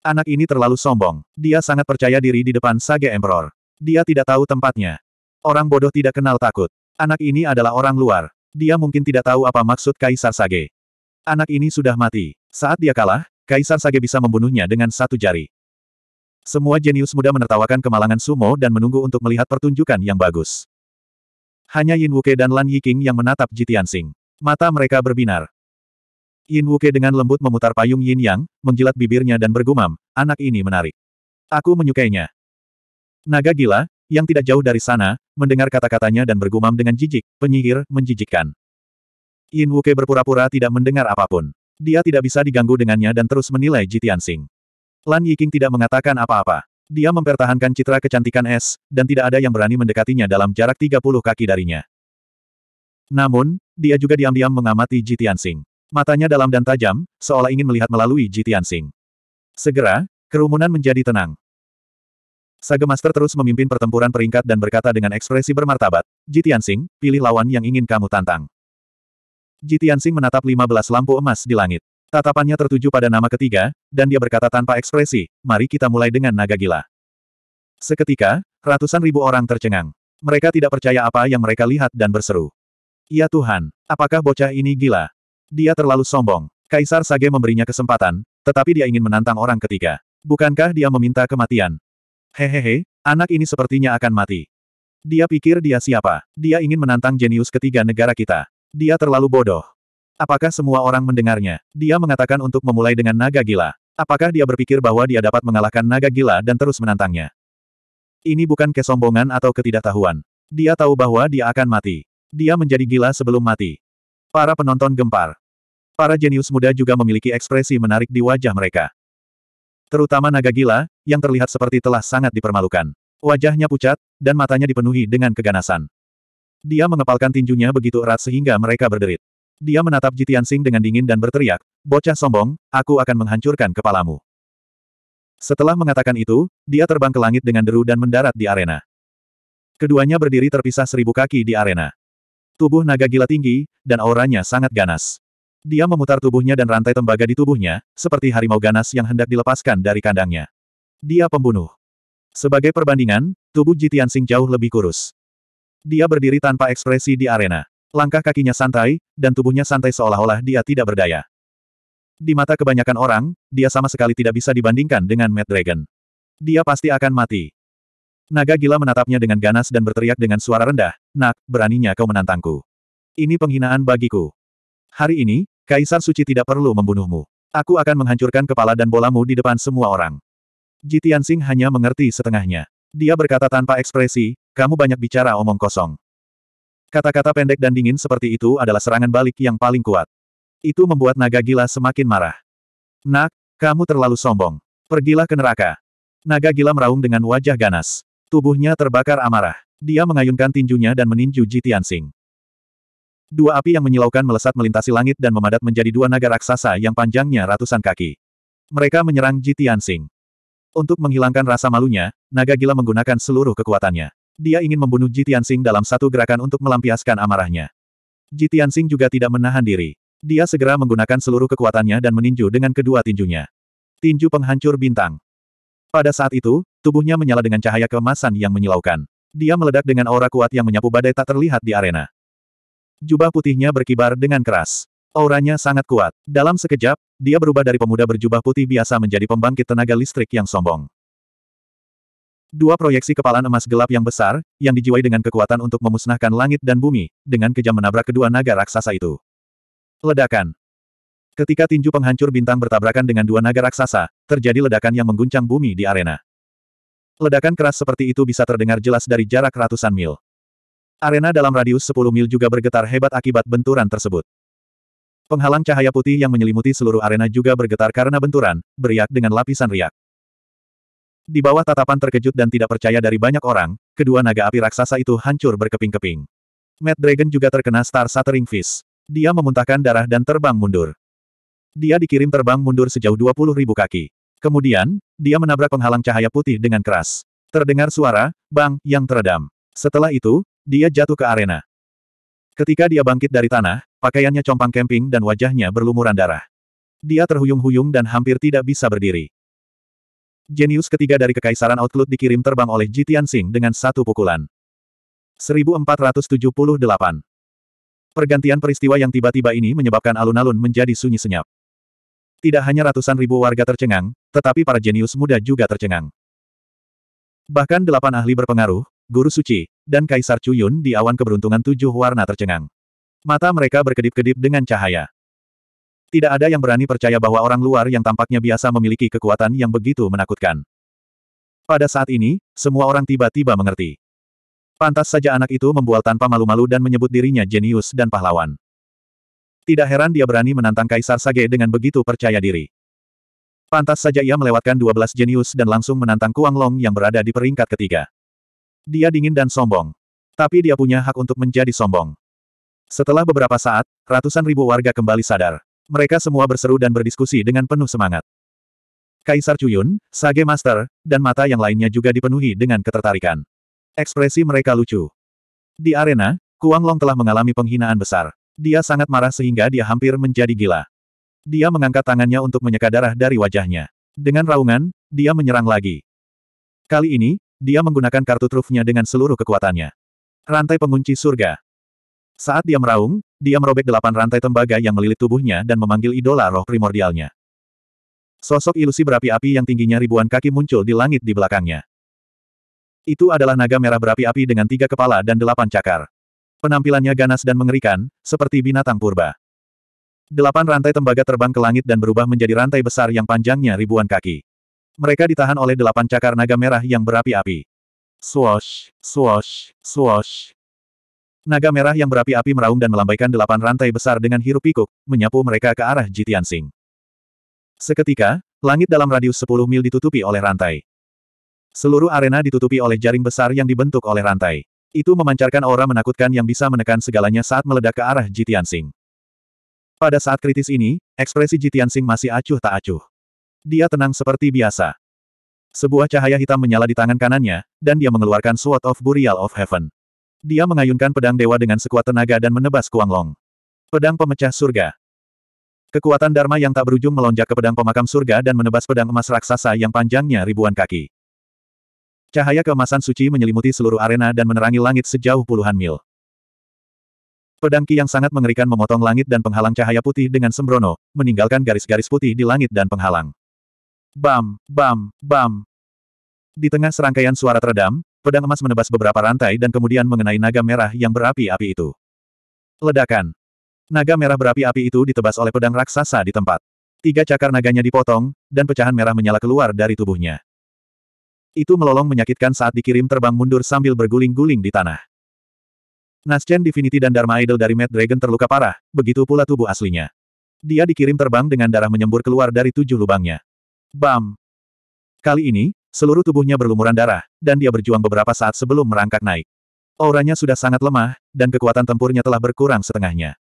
[SPEAKER 1] Anak ini terlalu sombong. Dia sangat percaya diri di depan Sage Emperor. Dia tidak tahu tempatnya. Orang bodoh tidak kenal takut. Anak ini adalah orang luar. Dia mungkin tidak tahu apa maksud Kaisar Sage. Anak ini sudah mati. Saat dia kalah, Kaisar Sage bisa membunuhnya dengan satu jari. Semua jenius muda menertawakan kemalangan Sumo dan menunggu untuk melihat pertunjukan yang bagus. Hanya Yin Wuke dan Lan Yiking yang menatap Jitian Sing. Mata mereka berbinar. Yin Wuke dengan lembut memutar payung Yin Yang, menjilat bibirnya dan bergumam, anak ini menarik. Aku menyukainya. Naga gila, yang tidak jauh dari sana, mendengar kata-katanya dan bergumam dengan jijik, penyihir, menjijikkan. Yin Wuke berpura-pura tidak mendengar apapun. Dia tidak bisa diganggu dengannya dan terus menilai Jitian Sing. Lan Yiking tidak mengatakan apa-apa. Dia mempertahankan citra kecantikan es, dan tidak ada yang berani mendekatinya dalam jarak 30 kaki darinya. Namun, dia juga diam-diam mengamati Jitian Sing. Matanya dalam dan tajam, seolah ingin melihat melalui Jitian Sing. Segera, kerumunan menjadi tenang. Sage Master terus memimpin pertempuran peringkat dan berkata dengan ekspresi bermartabat, Jitian Singh, pilih lawan yang ingin kamu tantang. Jitian Singh menatap 15 lampu emas di langit. Tatapannya tertuju pada nama ketiga, dan dia berkata tanpa ekspresi, mari kita mulai dengan naga gila. Seketika, ratusan ribu orang tercengang. Mereka tidak percaya apa yang mereka lihat dan berseru. Ya Tuhan, apakah bocah ini gila? Dia terlalu sombong. Kaisar Sage memberinya kesempatan, tetapi dia ingin menantang orang ketiga. Bukankah dia meminta kematian? Hehehe, anak ini sepertinya akan mati. Dia pikir dia siapa. Dia ingin menantang jenius ketiga negara kita. Dia terlalu bodoh. Apakah semua orang mendengarnya? Dia mengatakan untuk memulai dengan naga gila. Apakah dia berpikir bahwa dia dapat mengalahkan naga gila dan terus menantangnya? Ini bukan kesombongan atau ketidaktahuan. Dia tahu bahwa dia akan mati. Dia menjadi gila sebelum mati. Para penonton gempar. Para jenius muda juga memiliki ekspresi menarik di wajah mereka. Terutama naga gila, yang terlihat seperti telah sangat dipermalukan. Wajahnya pucat, dan matanya dipenuhi dengan keganasan. Dia mengepalkan tinjunya begitu erat sehingga mereka berderit. Dia menatap Jitian Jitiansing dengan dingin dan berteriak, Bocah sombong, aku akan menghancurkan kepalamu. Setelah mengatakan itu, dia terbang ke langit dengan deru dan mendarat di arena. Keduanya berdiri terpisah seribu kaki di arena. Tubuh naga gila tinggi, dan auranya sangat ganas. Dia memutar tubuhnya dan rantai tembaga di tubuhnya, seperti harimau ganas yang hendak dilepaskan dari kandangnya. Dia pembunuh. Sebagai perbandingan, tubuh Jitian Sing jauh lebih kurus. Dia berdiri tanpa ekspresi di arena. Langkah kakinya santai, dan tubuhnya santai seolah-olah dia tidak berdaya. Di mata kebanyakan orang, dia sama sekali tidak bisa dibandingkan dengan Mad Dragon. Dia pasti akan mati. Naga gila menatapnya dengan ganas dan berteriak dengan suara rendah, Nak, beraninya kau menantangku. Ini penghinaan bagiku. Hari ini, Kaisar Suci tidak perlu membunuhmu. Aku akan menghancurkan kepala dan bolamu di depan semua orang. Jitian Sing hanya mengerti setengahnya. Dia berkata tanpa ekspresi, kamu banyak bicara omong kosong. Kata-kata pendek dan dingin seperti itu adalah serangan balik yang paling kuat. Itu membuat naga gila semakin marah. Nak, kamu terlalu sombong. Pergilah ke neraka. Naga gila meraung dengan wajah ganas. Tubuhnya terbakar amarah. Dia mengayunkan tinjunya dan meninju Jitian Sing. Dua api yang menyilaukan melesat melintasi langit dan memadat menjadi dua naga raksasa yang panjangnya ratusan kaki. Mereka menyerang Ji Tianxing. Untuk menghilangkan rasa malunya, naga gila menggunakan seluruh kekuatannya. Dia ingin membunuh Ji Tianxing dalam satu gerakan untuk melampiaskan amarahnya. Ji Tianxing juga tidak menahan diri. Dia segera menggunakan seluruh kekuatannya dan meninju dengan kedua tinjunya. Tinju penghancur bintang. Pada saat itu, tubuhnya menyala dengan cahaya kemasan yang menyilaukan. Dia meledak dengan aura kuat yang menyapu badai tak terlihat di arena. Jubah putihnya berkibar dengan keras. Auranya sangat kuat. Dalam sekejap, dia berubah dari pemuda berjubah putih biasa menjadi pembangkit tenaga listrik yang sombong. Dua proyeksi kepalan emas gelap yang besar, yang dijiwai dengan kekuatan untuk memusnahkan langit dan bumi, dengan kejam menabrak kedua naga raksasa itu. Ledakan. Ketika tinju penghancur bintang bertabrakan dengan dua naga raksasa, terjadi ledakan yang mengguncang bumi di arena. Ledakan keras seperti itu bisa terdengar jelas dari jarak ratusan mil. Arena dalam radius 10 mil juga bergetar hebat akibat benturan tersebut. Penghalang cahaya putih yang menyelimuti seluruh arena juga bergetar karena benturan, beriak dengan lapisan riak. Di bawah tatapan terkejut dan tidak percaya dari banyak orang, kedua naga api raksasa itu hancur berkeping-keping. Mad Dragon juga terkena Star Shattering Fist. Dia memuntahkan darah dan terbang mundur. Dia dikirim terbang mundur sejauh 20 ribu kaki. Kemudian, dia menabrak penghalang cahaya putih dengan keras. Terdengar suara, bang, yang teredam. Setelah itu, dia jatuh ke arena. Ketika dia bangkit dari tanah, pakaiannya compang kemping dan wajahnya berlumuran darah. Dia terhuyung-huyung dan hampir tidak bisa berdiri. Jenius ketiga dari Kekaisaran Outlook dikirim terbang oleh Jitian Singh dengan satu pukulan. 1478 Pergantian peristiwa yang tiba-tiba ini menyebabkan alun-alun menjadi sunyi senyap. Tidak hanya ratusan ribu warga tercengang, tetapi para jenius muda juga tercengang. Bahkan delapan ahli berpengaruh, Guru Suci, dan Kaisar Cuyun di awan keberuntungan tujuh warna tercengang. Mata mereka berkedip-kedip dengan cahaya. Tidak ada yang berani percaya bahwa orang luar yang tampaknya biasa memiliki kekuatan yang begitu menakutkan. Pada saat ini, semua orang tiba-tiba mengerti. Pantas saja anak itu membual tanpa malu-malu dan menyebut dirinya jenius dan pahlawan. Tidak heran dia berani menantang Kaisar Sage dengan begitu percaya diri. Pantas saja ia melewatkan 12 jenius dan langsung menantang Kuang Long yang berada di peringkat ketiga. Dia dingin dan sombong. Tapi dia punya hak untuk menjadi sombong. Setelah beberapa saat, ratusan ribu warga kembali sadar. Mereka semua berseru dan berdiskusi dengan penuh semangat. Kaisar Cuyun, Sage Master, dan mata yang lainnya juga dipenuhi dengan ketertarikan. Ekspresi mereka lucu. Di arena, Kuang Long telah mengalami penghinaan besar. Dia sangat marah sehingga dia hampir menjadi gila. Dia mengangkat tangannya untuk menyeka darah dari wajahnya. Dengan raungan, dia menyerang lagi. Kali ini, dia menggunakan kartu trufnya dengan seluruh kekuatannya. Rantai pengunci surga. Saat dia meraung, dia merobek delapan rantai tembaga yang melilit tubuhnya dan memanggil idola roh primordialnya. Sosok ilusi berapi-api yang tingginya ribuan kaki muncul di langit di belakangnya. Itu adalah naga merah berapi-api dengan tiga kepala dan delapan cakar. Penampilannya ganas dan mengerikan, seperti binatang purba. Delapan rantai tembaga terbang ke langit dan berubah menjadi rantai besar yang panjangnya ribuan kaki. Mereka ditahan oleh delapan cakar naga merah yang berapi-api. Swash, swash, swash. Naga merah yang berapi-api meraung dan melambaikan delapan rantai besar dengan hirup pikuk, menyapu mereka ke arah Jitian Sing. Seketika, langit dalam radius 10 mil ditutupi oleh rantai. Seluruh arena ditutupi oleh jaring besar yang dibentuk oleh rantai. Itu memancarkan aura menakutkan yang bisa menekan segalanya saat meledak ke arah Jitian Sing. Pada saat kritis ini, ekspresi Jitian Sing masih acuh tak acuh. Dia tenang seperti biasa. Sebuah cahaya hitam menyala di tangan kanannya, dan dia mengeluarkan Sword of Burial of Heaven. Dia mengayunkan pedang dewa dengan sekuat tenaga dan menebas Kuang Long. Pedang pemecah surga. Kekuatan Dharma yang tak berujung melonjak ke pedang pemakam surga dan menebas pedang emas raksasa yang panjangnya ribuan kaki. Cahaya keemasan suci menyelimuti seluruh arena dan menerangi langit sejauh puluhan mil. Pedang Ki yang sangat mengerikan memotong langit dan penghalang cahaya putih dengan sembrono, meninggalkan garis-garis putih di langit dan penghalang. Bam, bam, bam. Di tengah serangkaian suara teredam, pedang emas menebas beberapa rantai dan kemudian mengenai naga merah yang berapi-api itu. Ledakan. Naga merah berapi-api itu ditebas oleh pedang raksasa di tempat. Tiga cakar naganya dipotong, dan pecahan merah menyala keluar dari tubuhnya. Itu melolong menyakitkan saat dikirim terbang mundur sambil berguling-guling di tanah. Naschen Divinity dan Dharma Idol dari Mad Dragon terluka parah, begitu pula tubuh aslinya. Dia dikirim terbang dengan darah menyembur keluar dari tujuh lubangnya. Bam! Kali ini, seluruh tubuhnya berlumuran darah, dan dia berjuang beberapa saat sebelum merangkak naik. Auranya sudah sangat lemah, dan kekuatan tempurnya telah berkurang setengahnya.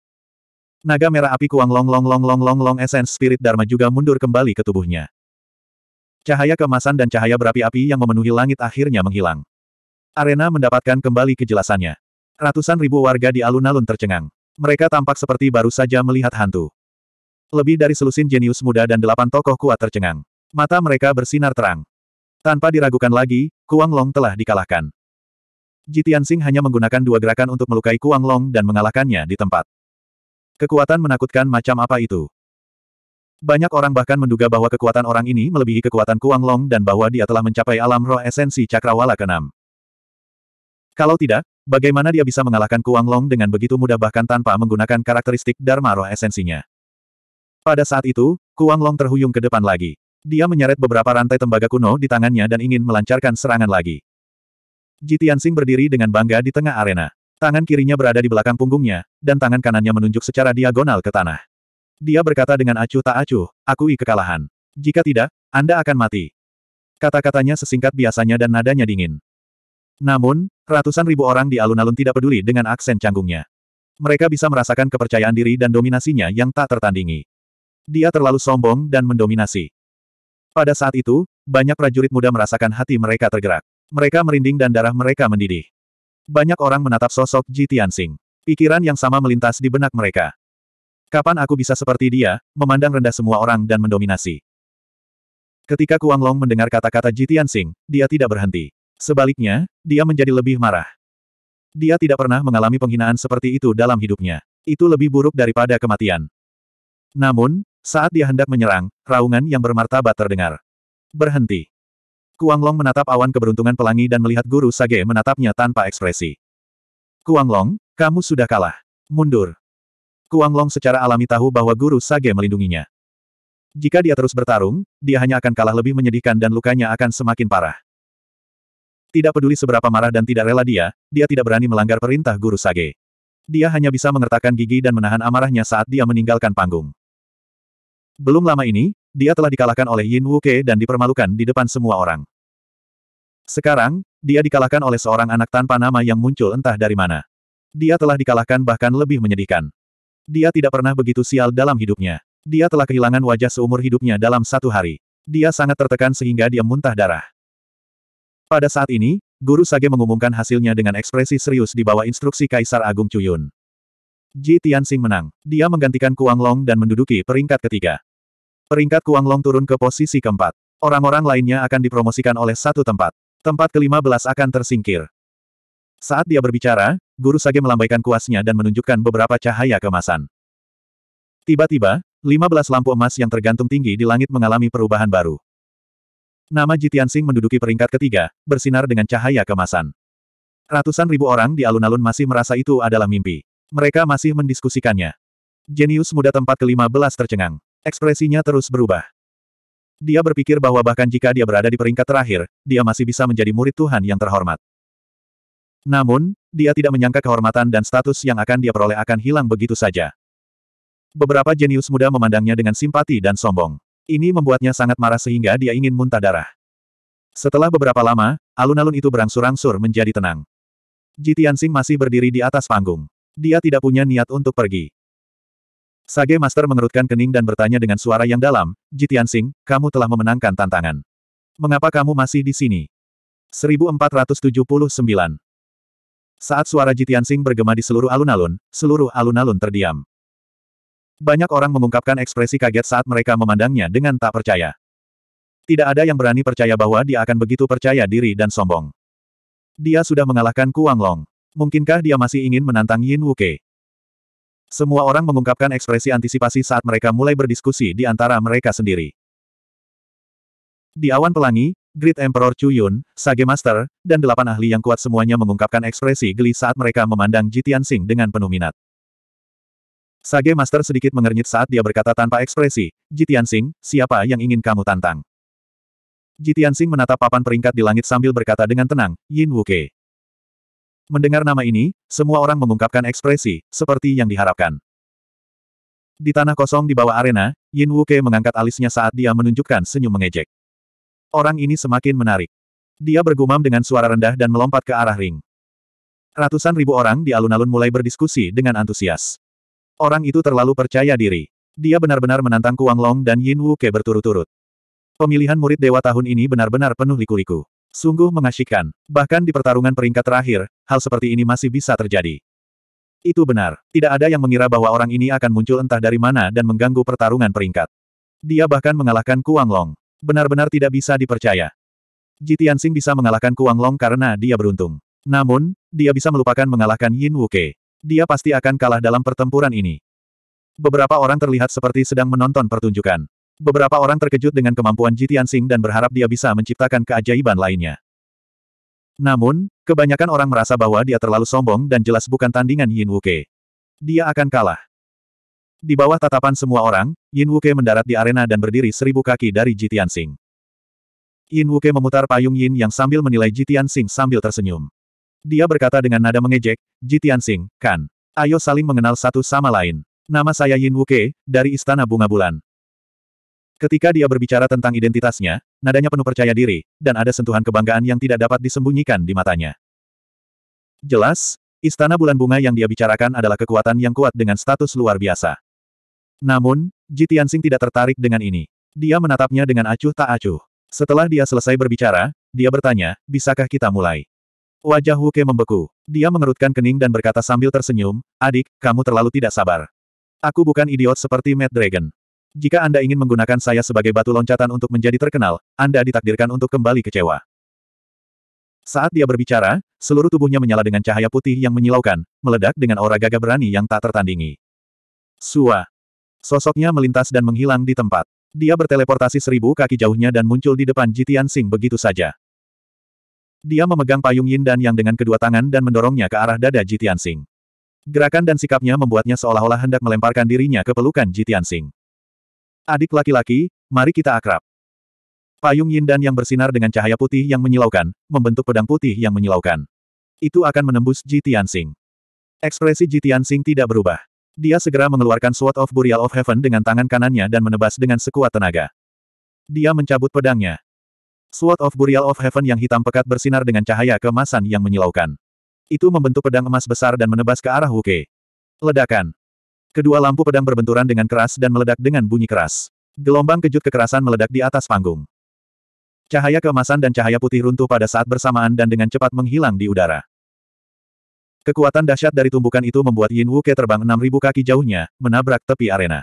[SPEAKER 1] Naga merah api kuang long long long long long long essence spirit dharma juga mundur kembali ke tubuhnya. Cahaya kemasan dan cahaya berapi-api yang memenuhi langit akhirnya menghilang. Arena mendapatkan kembali kejelasannya. Ratusan ribu warga di alun-alun tercengang. Mereka tampak seperti baru saja melihat hantu. Lebih dari selusin jenius muda dan delapan tokoh kuat tercengang. Mata mereka bersinar terang. Tanpa diragukan lagi, Kuang Long telah dikalahkan. Jitian Sing hanya menggunakan dua gerakan untuk melukai Kuang Long dan mengalahkannya di tempat. Kekuatan menakutkan macam apa itu? Banyak orang bahkan menduga bahwa kekuatan orang ini melebihi kekuatan Kuang Long dan bahwa dia telah mencapai alam roh esensi cakrawala ke Kalau tidak, bagaimana dia bisa mengalahkan Kuang Long dengan begitu mudah bahkan tanpa menggunakan karakteristik Dharma roh esensinya? Pada saat itu, Kuang Long terhuyung ke depan lagi. Dia menyeret beberapa rantai tembaga kuno di tangannya dan ingin melancarkan serangan lagi. Ji Tianxing berdiri dengan bangga di tengah arena. Tangan kirinya berada di belakang punggungnya, dan tangan kanannya menunjuk secara diagonal ke tanah. Dia berkata dengan acuh tak acuh, akui kekalahan. Jika tidak, Anda akan mati. Kata-katanya sesingkat biasanya dan nadanya dingin. Namun, ratusan ribu orang di alun-alun tidak peduli dengan aksen canggungnya. Mereka bisa merasakan kepercayaan diri dan dominasinya yang tak tertandingi. Dia terlalu sombong dan mendominasi. Pada saat itu, banyak prajurit muda merasakan hati mereka tergerak. Mereka merinding dan darah mereka mendidih. Banyak orang menatap sosok Ji Tianxing. Pikiran yang sama melintas di benak mereka. Kapan aku bisa seperti dia, memandang rendah semua orang dan mendominasi. Ketika Kuang Long mendengar kata-kata Ji Tianxing, dia tidak berhenti. Sebaliknya, dia menjadi lebih marah. Dia tidak pernah mengalami penghinaan seperti itu dalam hidupnya. Itu lebih buruk daripada kematian. Namun, saat dia hendak menyerang, raungan yang bermartabat terdengar. Berhenti. Kuang Long menatap awan keberuntungan pelangi dan melihat guru Sage menatapnya tanpa ekspresi. Kuang Long, kamu sudah kalah. Mundur. Kuang Long secara alami tahu bahwa guru Sage melindunginya. Jika dia terus bertarung, dia hanya akan kalah lebih menyedihkan dan lukanya akan semakin parah. Tidak peduli seberapa marah dan tidak rela dia, dia tidak berani melanggar perintah guru Sage. Dia hanya bisa mengertakkan gigi dan menahan amarahnya saat dia meninggalkan panggung. Belum lama ini, dia telah dikalahkan oleh Yin Wu Ke dan dipermalukan di depan semua orang. Sekarang, dia dikalahkan oleh seorang anak tanpa nama yang muncul entah dari mana. Dia telah dikalahkan bahkan lebih menyedihkan. Dia tidak pernah begitu sial dalam hidupnya. Dia telah kehilangan wajah seumur hidupnya dalam satu hari. Dia sangat tertekan sehingga dia muntah darah. Pada saat ini, Guru Sage mengumumkan hasilnya dengan ekspresi serius di bawah instruksi Kaisar Agung Cuyun. Ji Tianxing menang. Dia menggantikan Kuang Long dan menduduki peringkat ketiga. Peringkat Kuang Long turun ke posisi keempat. Orang-orang lainnya akan dipromosikan oleh satu tempat. Tempat kelima belas akan tersingkir. Saat dia berbicara, Guru Sage melambaikan kuasnya dan menunjukkan beberapa cahaya kemasan. Tiba-tiba, lima belas lampu emas yang tergantung tinggi di langit mengalami perubahan baru. Nama Jitian Sing menduduki peringkat ketiga, bersinar dengan cahaya kemasan. Ratusan ribu orang di alun-alun masih merasa itu adalah mimpi. Mereka masih mendiskusikannya. Jenius muda tempat kelima belas tercengang. Ekspresinya terus berubah. Dia berpikir bahwa bahkan jika dia berada di peringkat terakhir, dia masih bisa menjadi murid Tuhan yang terhormat. Namun, dia tidak menyangka kehormatan dan status yang akan dia peroleh akan hilang begitu saja. Beberapa jenius muda memandangnya dengan simpati dan sombong. Ini membuatnya sangat marah sehingga dia ingin muntah darah. Setelah beberapa lama, alun-alun itu berangsur-angsur menjadi tenang. Jitiansing masih berdiri di atas panggung. Dia tidak punya niat untuk pergi. Sage Master mengerutkan kening dan bertanya dengan suara yang dalam, Jitian Sing, kamu telah memenangkan tantangan. Mengapa kamu masih di sini? 1479 Saat suara Jitian Sing bergema di seluruh alun-alun, seluruh alun-alun terdiam. Banyak orang mengungkapkan ekspresi kaget saat mereka memandangnya dengan tak percaya. Tidak ada yang berani percaya bahwa dia akan begitu percaya diri dan sombong. Dia sudah mengalahkan Kuang Long. Mungkinkah dia masih ingin menantang Yin Wuke? Semua orang mengungkapkan ekspresi antisipasi saat mereka mulai berdiskusi di antara mereka sendiri. Di awan pelangi, Great Emperor Chu Yun, Sage Master, dan delapan ahli yang kuat semuanya mengungkapkan ekspresi geli saat mereka memandang Jitian Sing dengan penuh minat. Sage Master sedikit mengernyit saat dia berkata tanpa ekspresi, Jitian Sing, siapa yang ingin kamu tantang? Jitian Sing menatap papan peringkat di langit sambil berkata dengan tenang, Yin Wuke. Mendengar nama ini, semua orang mengungkapkan ekspresi, seperti yang diharapkan. Di tanah kosong di bawah arena, Yin Wuke mengangkat alisnya saat dia menunjukkan senyum mengejek. Orang ini semakin menarik. Dia bergumam dengan suara rendah dan melompat ke arah ring. Ratusan ribu orang di alun-alun mulai berdiskusi dengan antusias. Orang itu terlalu percaya diri. Dia benar-benar menantang Kuang Long dan Yin Wuke berturut-turut. Pemilihan murid dewa tahun ini benar-benar penuh liku-liku. Sungguh mengasyikkan, bahkan di pertarungan peringkat terakhir, hal seperti ini masih bisa terjadi. Itu benar, tidak ada yang mengira bahwa orang ini akan muncul entah dari mana dan mengganggu pertarungan peringkat. Dia bahkan mengalahkan Kuang Long. Benar-benar tidak bisa dipercaya. Jitian Sing bisa mengalahkan Kuang Long karena dia beruntung. Namun, dia bisa melupakan mengalahkan Yin Wuke. Dia pasti akan kalah dalam pertempuran ini. Beberapa orang terlihat seperti sedang menonton pertunjukan. Beberapa orang terkejut dengan kemampuan Jitian Sing dan berharap dia bisa menciptakan keajaiban lainnya. Namun, kebanyakan orang merasa bahwa dia terlalu sombong dan jelas bukan tandingan Yin Wuke. Dia akan kalah. Di bawah tatapan semua orang, Yin Wuke mendarat di arena dan berdiri seribu kaki dari Jitian Sing. Yin Wuke memutar payung Yin yang sambil menilai Jitian Sing sambil tersenyum. Dia berkata dengan nada mengejek, Jitian Sing, kan? Ayo saling mengenal satu sama lain. Nama saya Yin Wuke, dari Istana Bunga Bulan. Ketika dia berbicara tentang identitasnya, nadanya penuh percaya diri, dan ada sentuhan kebanggaan yang tidak dapat disembunyikan di matanya. Jelas, istana bulan bunga yang dia bicarakan adalah kekuatan yang kuat dengan status luar biasa. Namun, Ji tidak tertarik dengan ini. Dia menatapnya dengan acuh tak acuh. Setelah dia selesai berbicara, dia bertanya, bisakah kita mulai? Wajah Huke membeku. Dia mengerutkan kening dan berkata sambil tersenyum, adik, kamu terlalu tidak sabar. Aku bukan idiot seperti Mad Dragon. Jika Anda ingin menggunakan saya sebagai batu loncatan untuk menjadi terkenal, Anda ditakdirkan untuk kembali kecewa. Saat dia berbicara, seluruh tubuhnya menyala dengan cahaya putih yang menyilaukan, meledak dengan aura gagah berani yang tak tertandingi. Sua. Sosoknya melintas dan menghilang di tempat. Dia berteleportasi seribu kaki jauhnya dan muncul di depan Jitian Sing begitu saja. Dia memegang payung Yin dan Yang dengan kedua tangan dan mendorongnya ke arah dada Jitian Sing. Gerakan dan sikapnya membuatnya seolah-olah hendak melemparkan dirinya ke pelukan Jitian Sing. Adik laki-laki, mari kita akrab. Payung Yin dan yang bersinar dengan cahaya putih yang menyilaukan, membentuk pedang putih yang menyilaukan. Itu akan menembus Ji Tianxing. Ekspresi Ji Tianxing tidak berubah. Dia segera mengeluarkan Sword of Burial of Heaven dengan tangan kanannya dan menebas dengan sekuat tenaga. Dia mencabut pedangnya. Sword of Burial of Heaven yang hitam pekat bersinar dengan cahaya kemasan yang menyilaukan. Itu membentuk pedang emas besar dan menebas ke arah Wuke. Ledakan. Kedua lampu pedang berbenturan dengan keras dan meledak dengan bunyi keras. Gelombang kejut kekerasan meledak di atas panggung. Cahaya keemasan dan cahaya putih runtuh pada saat bersamaan dan dengan cepat menghilang di udara. Kekuatan dahsyat dari tumbukan itu membuat Yin Wuke terbang 6.000 kaki jauhnya, menabrak tepi arena.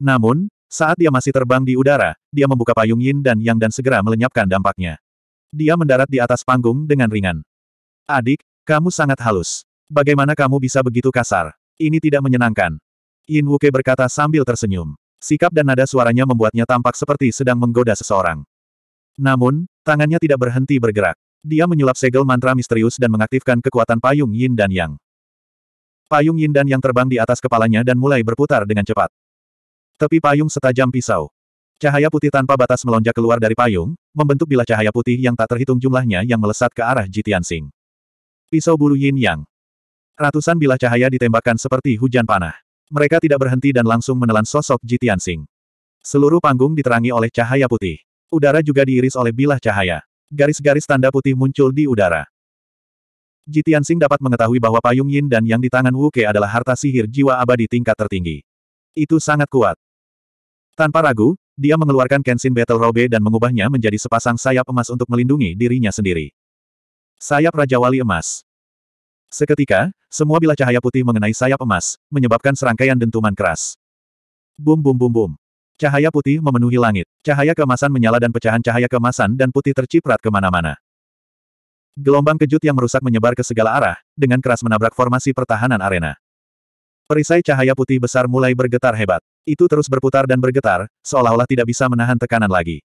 [SPEAKER 1] Namun, saat dia masih terbang di udara, dia membuka payung Yin dan Yang dan segera melenyapkan dampaknya. Dia mendarat di atas panggung dengan ringan. Adik, kamu sangat halus. Bagaimana kamu bisa begitu kasar? Ini tidak menyenangkan. Yin Wuke berkata sambil tersenyum. Sikap dan nada suaranya membuatnya tampak seperti sedang menggoda seseorang. Namun, tangannya tidak berhenti bergerak. Dia menyulap segel mantra misterius dan mengaktifkan kekuatan payung Yin dan Yang. Payung Yin dan Yang terbang di atas kepalanya dan mulai berputar dengan cepat. Tepi payung setajam pisau. Cahaya putih tanpa batas melonjak keluar dari payung, membentuk bilah cahaya putih yang tak terhitung jumlahnya yang melesat ke arah Jitian Sing. Pisau bulu Yin Yang. Ratusan bilah cahaya ditembakkan seperti hujan panah. Mereka tidak berhenti dan langsung menelan sosok Jitian Sing. Seluruh panggung diterangi oleh cahaya putih. Udara juga diiris oleh bilah cahaya. Garis-garis tanda putih muncul di udara. Jitian Sing dapat mengetahui bahwa payung yin dan yang di tangan Wu Ke adalah harta sihir jiwa abadi tingkat tertinggi. Itu sangat kuat. Tanpa ragu, dia mengeluarkan Kenshin Battle Robe dan mengubahnya menjadi sepasang sayap emas untuk melindungi dirinya sendiri. Sayap Raja Wali Emas. Seketika, semua bilah cahaya putih mengenai sayap emas, menyebabkan serangkaian dentuman keras. Bum bum bum bum. Cahaya putih memenuhi langit. Cahaya kemasan menyala dan pecahan cahaya kemasan dan putih terciprat kemana-mana. Gelombang kejut yang merusak menyebar ke segala arah, dengan keras menabrak formasi pertahanan arena. Perisai cahaya putih besar mulai bergetar hebat. Itu terus berputar dan bergetar, seolah-olah tidak bisa menahan tekanan lagi.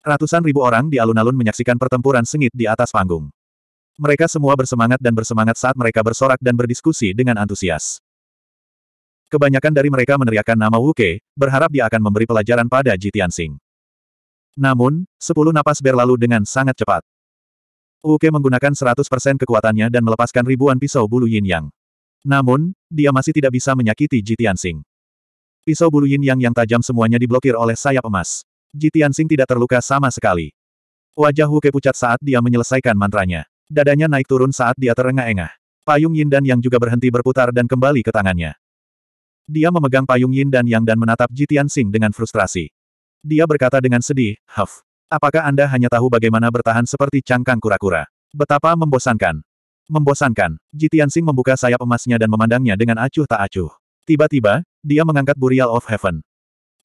[SPEAKER 1] Ratusan ribu orang di alun-alun menyaksikan pertempuran sengit di atas panggung. Mereka semua bersemangat dan bersemangat saat mereka bersorak dan berdiskusi dengan antusias. Kebanyakan dari mereka meneriakkan nama Wuke, berharap dia akan memberi pelajaran pada Jitian Sing. Namun, sepuluh napas berlalu dengan sangat cepat. Wuke menggunakan seratus persen kekuatannya dan melepaskan ribuan pisau bulu yin yang. Namun, dia masih tidak bisa menyakiti Jitian Sing. Pisau bulu yin yang yang tajam semuanya diblokir oleh sayap emas. Jitian Sing tidak terluka sama sekali. Wajah Wu Ke pucat saat dia menyelesaikan mantranya. Dadanya naik turun saat dia terengah-engah. Payung Yin dan Yang juga berhenti berputar dan kembali ke tangannya. Dia memegang payung Yin dan Yang dan menatap Jitian Sing dengan frustrasi. Dia berkata dengan sedih, Huff, apakah Anda hanya tahu bagaimana bertahan seperti cangkang kura-kura? Betapa membosankan. Membosankan, Jitian Sing membuka sayap emasnya dan memandangnya dengan acuh tak acuh. Tiba-tiba, dia mengangkat Burial of Heaven.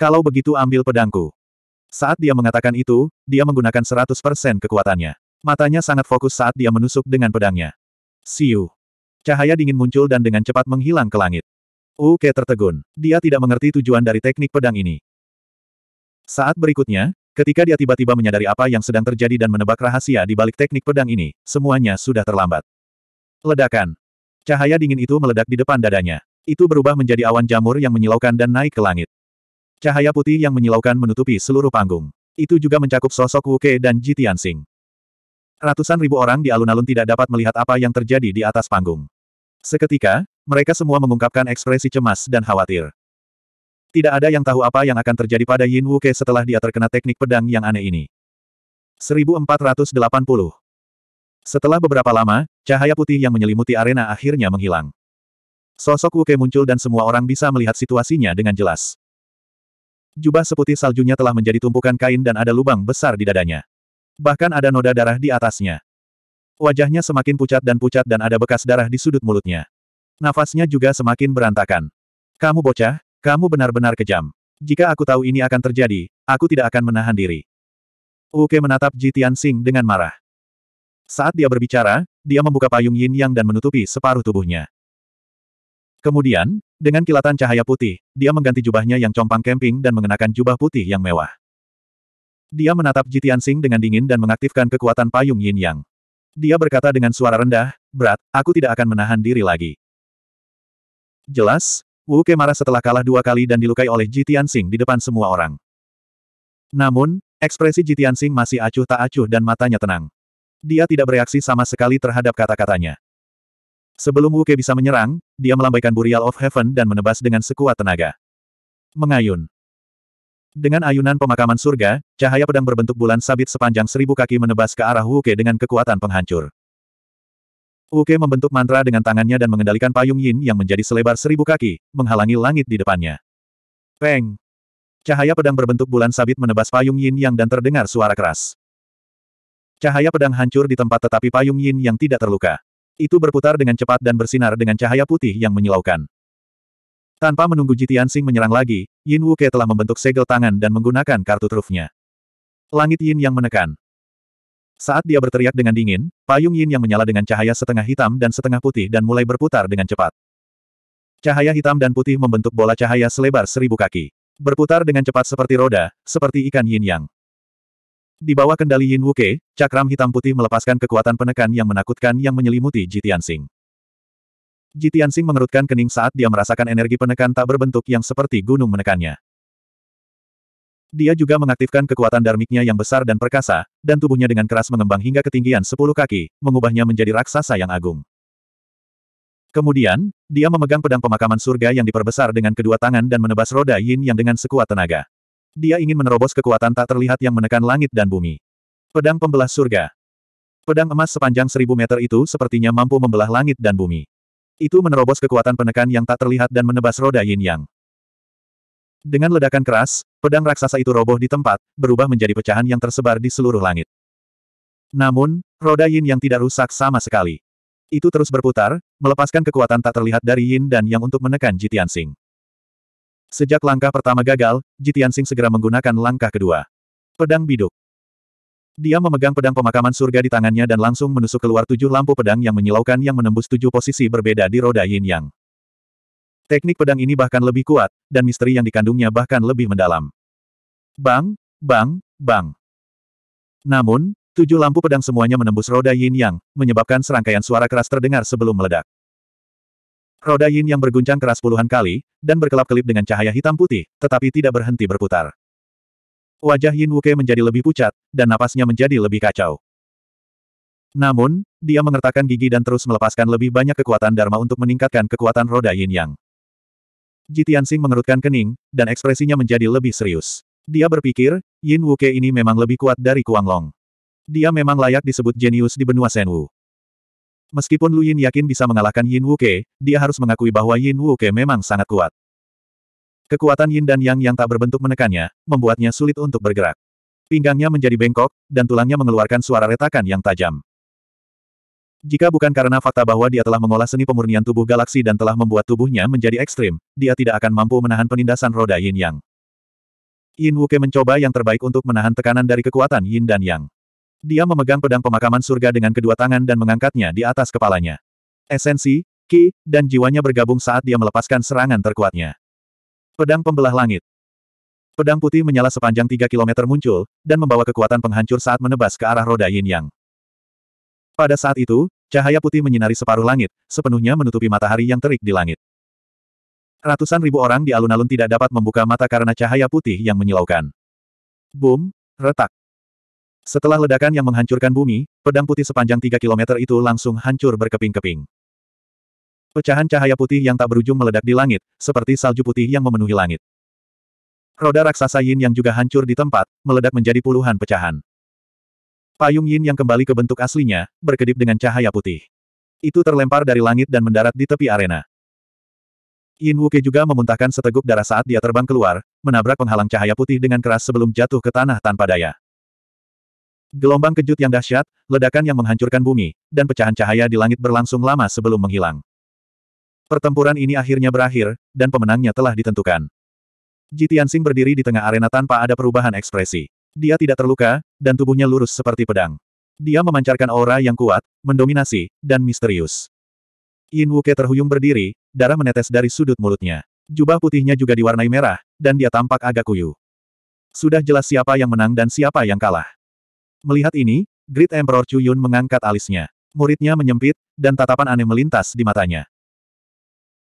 [SPEAKER 1] Kalau begitu ambil pedangku. Saat dia mengatakan itu, dia menggunakan 100% kekuatannya. Matanya sangat fokus saat dia menusuk dengan pedangnya. Siu. Cahaya dingin muncul dan dengan cepat menghilang ke langit. Uke tertegun. Dia tidak mengerti tujuan dari teknik pedang ini. Saat berikutnya, ketika dia tiba-tiba menyadari apa yang sedang terjadi dan menebak rahasia di balik teknik pedang ini, semuanya sudah terlambat. Ledakan. Cahaya dingin itu meledak di depan dadanya. Itu berubah menjadi awan jamur yang menyilaukan dan naik ke langit. Cahaya putih yang menyilaukan menutupi seluruh panggung. Itu juga mencakup sosok Wuke dan Jitian Tianxing. Ratusan ribu orang di alun-alun tidak dapat melihat apa yang terjadi di atas panggung. Seketika, mereka semua mengungkapkan ekspresi cemas dan khawatir. Tidak ada yang tahu apa yang akan terjadi pada Yin Wuke setelah dia terkena teknik pedang yang aneh ini. 1480 Setelah beberapa lama, cahaya putih yang menyelimuti arena akhirnya menghilang. Sosok Wuke muncul dan semua orang bisa melihat situasinya dengan jelas. Jubah seputih saljunya telah menjadi tumpukan kain dan ada lubang besar di dadanya. Bahkan ada noda darah di atasnya. Wajahnya semakin pucat dan pucat dan ada bekas darah di sudut mulutnya. Nafasnya juga semakin berantakan. Kamu bocah, kamu benar-benar kejam. Jika aku tahu ini akan terjadi, aku tidak akan menahan diri. Uke menatap Jitian Sing dengan marah. Saat dia berbicara, dia membuka payung yin yang dan menutupi separuh tubuhnya. Kemudian, dengan kilatan cahaya putih, dia mengganti jubahnya yang compang kemping dan mengenakan jubah putih yang mewah. Dia menatap Jitian Sing dengan dingin dan mengaktifkan kekuatan payung yin yang. Dia berkata dengan suara rendah, berat, aku tidak akan menahan diri lagi. Jelas, Wu Ke marah setelah kalah dua kali dan dilukai oleh Jitian Sing di depan semua orang. Namun, ekspresi Jitian Sing masih acuh tak acuh dan matanya tenang. Dia tidak bereaksi sama sekali terhadap kata-katanya. Sebelum Wu Ke bisa menyerang, dia melambaikan Burial of Heaven dan menebas dengan sekuat tenaga. Mengayun. Dengan ayunan pemakaman surga, cahaya pedang berbentuk bulan sabit sepanjang seribu kaki menebas ke arah Wuke dengan kekuatan penghancur. Wuke membentuk mantra dengan tangannya dan mengendalikan payung yin yang menjadi selebar seribu kaki, menghalangi langit di depannya. Peng! Cahaya pedang berbentuk bulan sabit menebas payung yin yang dan terdengar suara keras. Cahaya pedang hancur di tempat tetapi payung yin yang tidak terluka. Itu berputar dengan cepat dan bersinar dengan cahaya putih yang menyilaukan. Tanpa menunggu Jitian Sing menyerang lagi, Yin Wuke telah membentuk segel tangan dan menggunakan kartu trufnya. Langit Yin yang menekan. Saat dia berteriak dengan dingin, payung Yin yang menyala dengan cahaya setengah hitam dan setengah putih dan mulai berputar dengan cepat. Cahaya hitam dan putih membentuk bola cahaya selebar seribu kaki. Berputar dengan cepat seperti roda, seperti ikan Yin Yang. Di bawah kendali Yin Wuke, cakram hitam putih melepaskan kekuatan penekan yang menakutkan yang menyelimuti Jitian Sing. Jitian Sing mengerutkan kening saat dia merasakan energi penekan tak berbentuk yang seperti gunung menekannya. Dia juga mengaktifkan kekuatan darmiknya yang besar dan perkasa, dan tubuhnya dengan keras mengembang hingga ketinggian 10 kaki, mengubahnya menjadi raksasa yang agung. Kemudian, dia memegang pedang pemakaman surga yang diperbesar dengan kedua tangan dan menebas roda yin yang dengan sekuat tenaga. Dia ingin menerobos kekuatan tak terlihat yang menekan langit dan bumi. Pedang pembelah surga. Pedang emas sepanjang seribu meter itu sepertinya mampu membelah langit dan bumi. Itu menerobos kekuatan penekan yang tak terlihat dan menebas roda yin yang. Dengan ledakan keras, pedang raksasa itu roboh di tempat, berubah menjadi pecahan yang tersebar di seluruh langit. Namun, roda yin yang tidak rusak sama sekali. Itu terus berputar, melepaskan kekuatan tak terlihat dari yin dan yang untuk menekan Jitian Sing. Sejak langkah pertama gagal, Jitian Sing segera menggunakan langkah kedua. Pedang biduk. Dia memegang pedang pemakaman surga di tangannya dan langsung menusuk keluar tujuh lampu pedang yang menyilaukan yang menembus tujuh posisi berbeda di roda yin yang. Teknik pedang ini bahkan lebih kuat, dan misteri yang dikandungnya bahkan lebih mendalam. Bang, bang, bang. Namun, tujuh lampu pedang semuanya menembus roda yin yang, menyebabkan serangkaian suara keras terdengar sebelum meledak. Roda yin yang berguncang keras puluhan kali, dan berkelap-kelip dengan cahaya hitam putih, tetapi tidak berhenti berputar. Wajah Yin Wuke menjadi lebih pucat, dan napasnya menjadi lebih kacau. Namun, dia mengertakkan gigi dan terus melepaskan lebih banyak kekuatan Dharma untuk meningkatkan kekuatan roda Yin Yang. Jitian Sing mengerutkan kening, dan ekspresinya menjadi lebih serius. Dia berpikir, Yin Wuke ini memang lebih kuat dari Kuang Long. Dia memang layak disebut jenius di benua Senwu. Meskipun Lu Yin yakin bisa mengalahkan Yin Wuke, dia harus mengakui bahwa Yin Wuke memang sangat kuat. Kekuatan yin dan yang yang tak berbentuk menekannya, membuatnya sulit untuk bergerak. Pinggangnya menjadi bengkok, dan tulangnya mengeluarkan suara retakan yang tajam. Jika bukan karena fakta bahwa dia telah mengolah seni pemurnian tubuh galaksi dan telah membuat tubuhnya menjadi ekstrim, dia tidak akan mampu menahan penindasan roda yin yang. Yin Wuke mencoba yang terbaik untuk menahan tekanan dari kekuatan yin dan yang. Dia memegang pedang pemakaman surga dengan kedua tangan dan mengangkatnya di atas kepalanya. Esensi, ki, dan jiwanya bergabung saat dia melepaskan serangan terkuatnya. Pedang Pembelah Langit Pedang putih menyala sepanjang 3 km muncul, dan membawa kekuatan penghancur saat menebas ke arah roda yin yang. Pada saat itu, cahaya putih menyinari separuh langit, sepenuhnya menutupi matahari yang terik di langit. Ratusan ribu orang di alun-alun tidak dapat membuka mata karena cahaya putih yang menyilaukan. Boom, retak. Setelah ledakan yang menghancurkan bumi, pedang putih sepanjang 3 km itu langsung hancur berkeping-keping. Pecahan cahaya putih yang tak berujung meledak di langit, seperti salju putih yang memenuhi langit. Roda raksasa Yin yang juga hancur di tempat, meledak menjadi puluhan pecahan. Payung Yin yang kembali ke bentuk aslinya, berkedip dengan cahaya putih. Itu terlempar dari langit dan mendarat di tepi arena. Yin Wuke juga memuntahkan seteguk darah saat dia terbang keluar, menabrak penghalang cahaya putih dengan keras sebelum jatuh ke tanah tanpa daya. Gelombang kejut yang dahsyat, ledakan yang menghancurkan bumi, dan pecahan cahaya di langit berlangsung lama sebelum menghilang. Pertempuran ini akhirnya berakhir, dan pemenangnya telah ditentukan. Ji Tianxing berdiri di tengah arena tanpa ada perubahan ekspresi. Dia tidak terluka, dan tubuhnya lurus seperti pedang. Dia memancarkan aura yang kuat, mendominasi, dan misterius. Yin Wuke terhuyung berdiri, darah menetes dari sudut mulutnya. Jubah putihnya juga diwarnai merah, dan dia tampak agak kuyu. Sudah jelas siapa yang menang dan siapa yang kalah. Melihat ini, Great Emperor Chu Yun mengangkat alisnya. Muridnya menyempit, dan tatapan aneh melintas di matanya.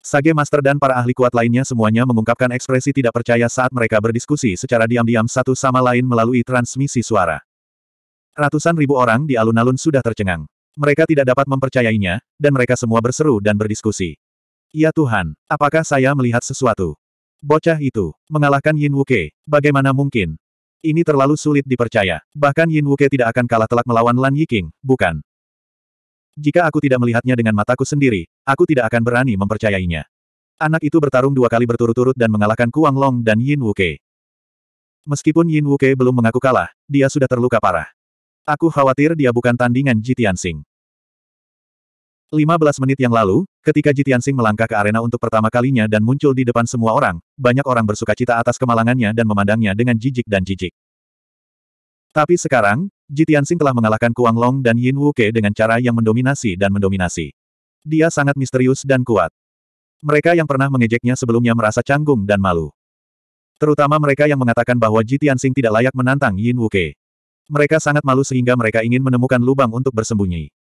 [SPEAKER 1] Sage Master dan para ahli kuat lainnya semuanya mengungkapkan ekspresi tidak percaya saat mereka berdiskusi secara diam-diam satu sama lain melalui transmisi suara. Ratusan ribu orang di alun-alun sudah tercengang. Mereka tidak dapat mempercayainya, dan mereka semua berseru dan berdiskusi. Ya Tuhan, apakah saya melihat sesuatu? Bocah itu, mengalahkan Yin Wuke, bagaimana mungkin? Ini terlalu sulit dipercaya. Bahkan Yin Wuke tidak akan kalah telak melawan Lan Yiking, bukan? Jika aku tidak melihatnya dengan mataku sendiri, aku tidak akan berani mempercayainya. Anak itu bertarung dua kali berturut-turut dan mengalahkan Kuang Long dan Yin Wuke. Meskipun Yin Wuke belum mengaku kalah, dia sudah terluka parah. Aku khawatir dia bukan tandingan Jitian Sing. 15 menit yang lalu, ketika Jitian Sing melangkah ke arena untuk pertama kalinya dan muncul di depan semua orang, banyak orang bersuka cita atas kemalangannya dan memandangnya dengan jijik dan jijik. Tapi sekarang, Jitian Sing telah mengalahkan Kuang Long dan Yin Wu Ke dengan cara yang mendominasi dan mendominasi. Dia sangat misterius dan kuat. Mereka yang pernah mengejeknya sebelumnya merasa canggung dan malu. Terutama mereka yang mengatakan bahwa Jitian Sing tidak layak menantang Yin Wu Mereka sangat malu sehingga mereka ingin menemukan lubang untuk bersembunyi.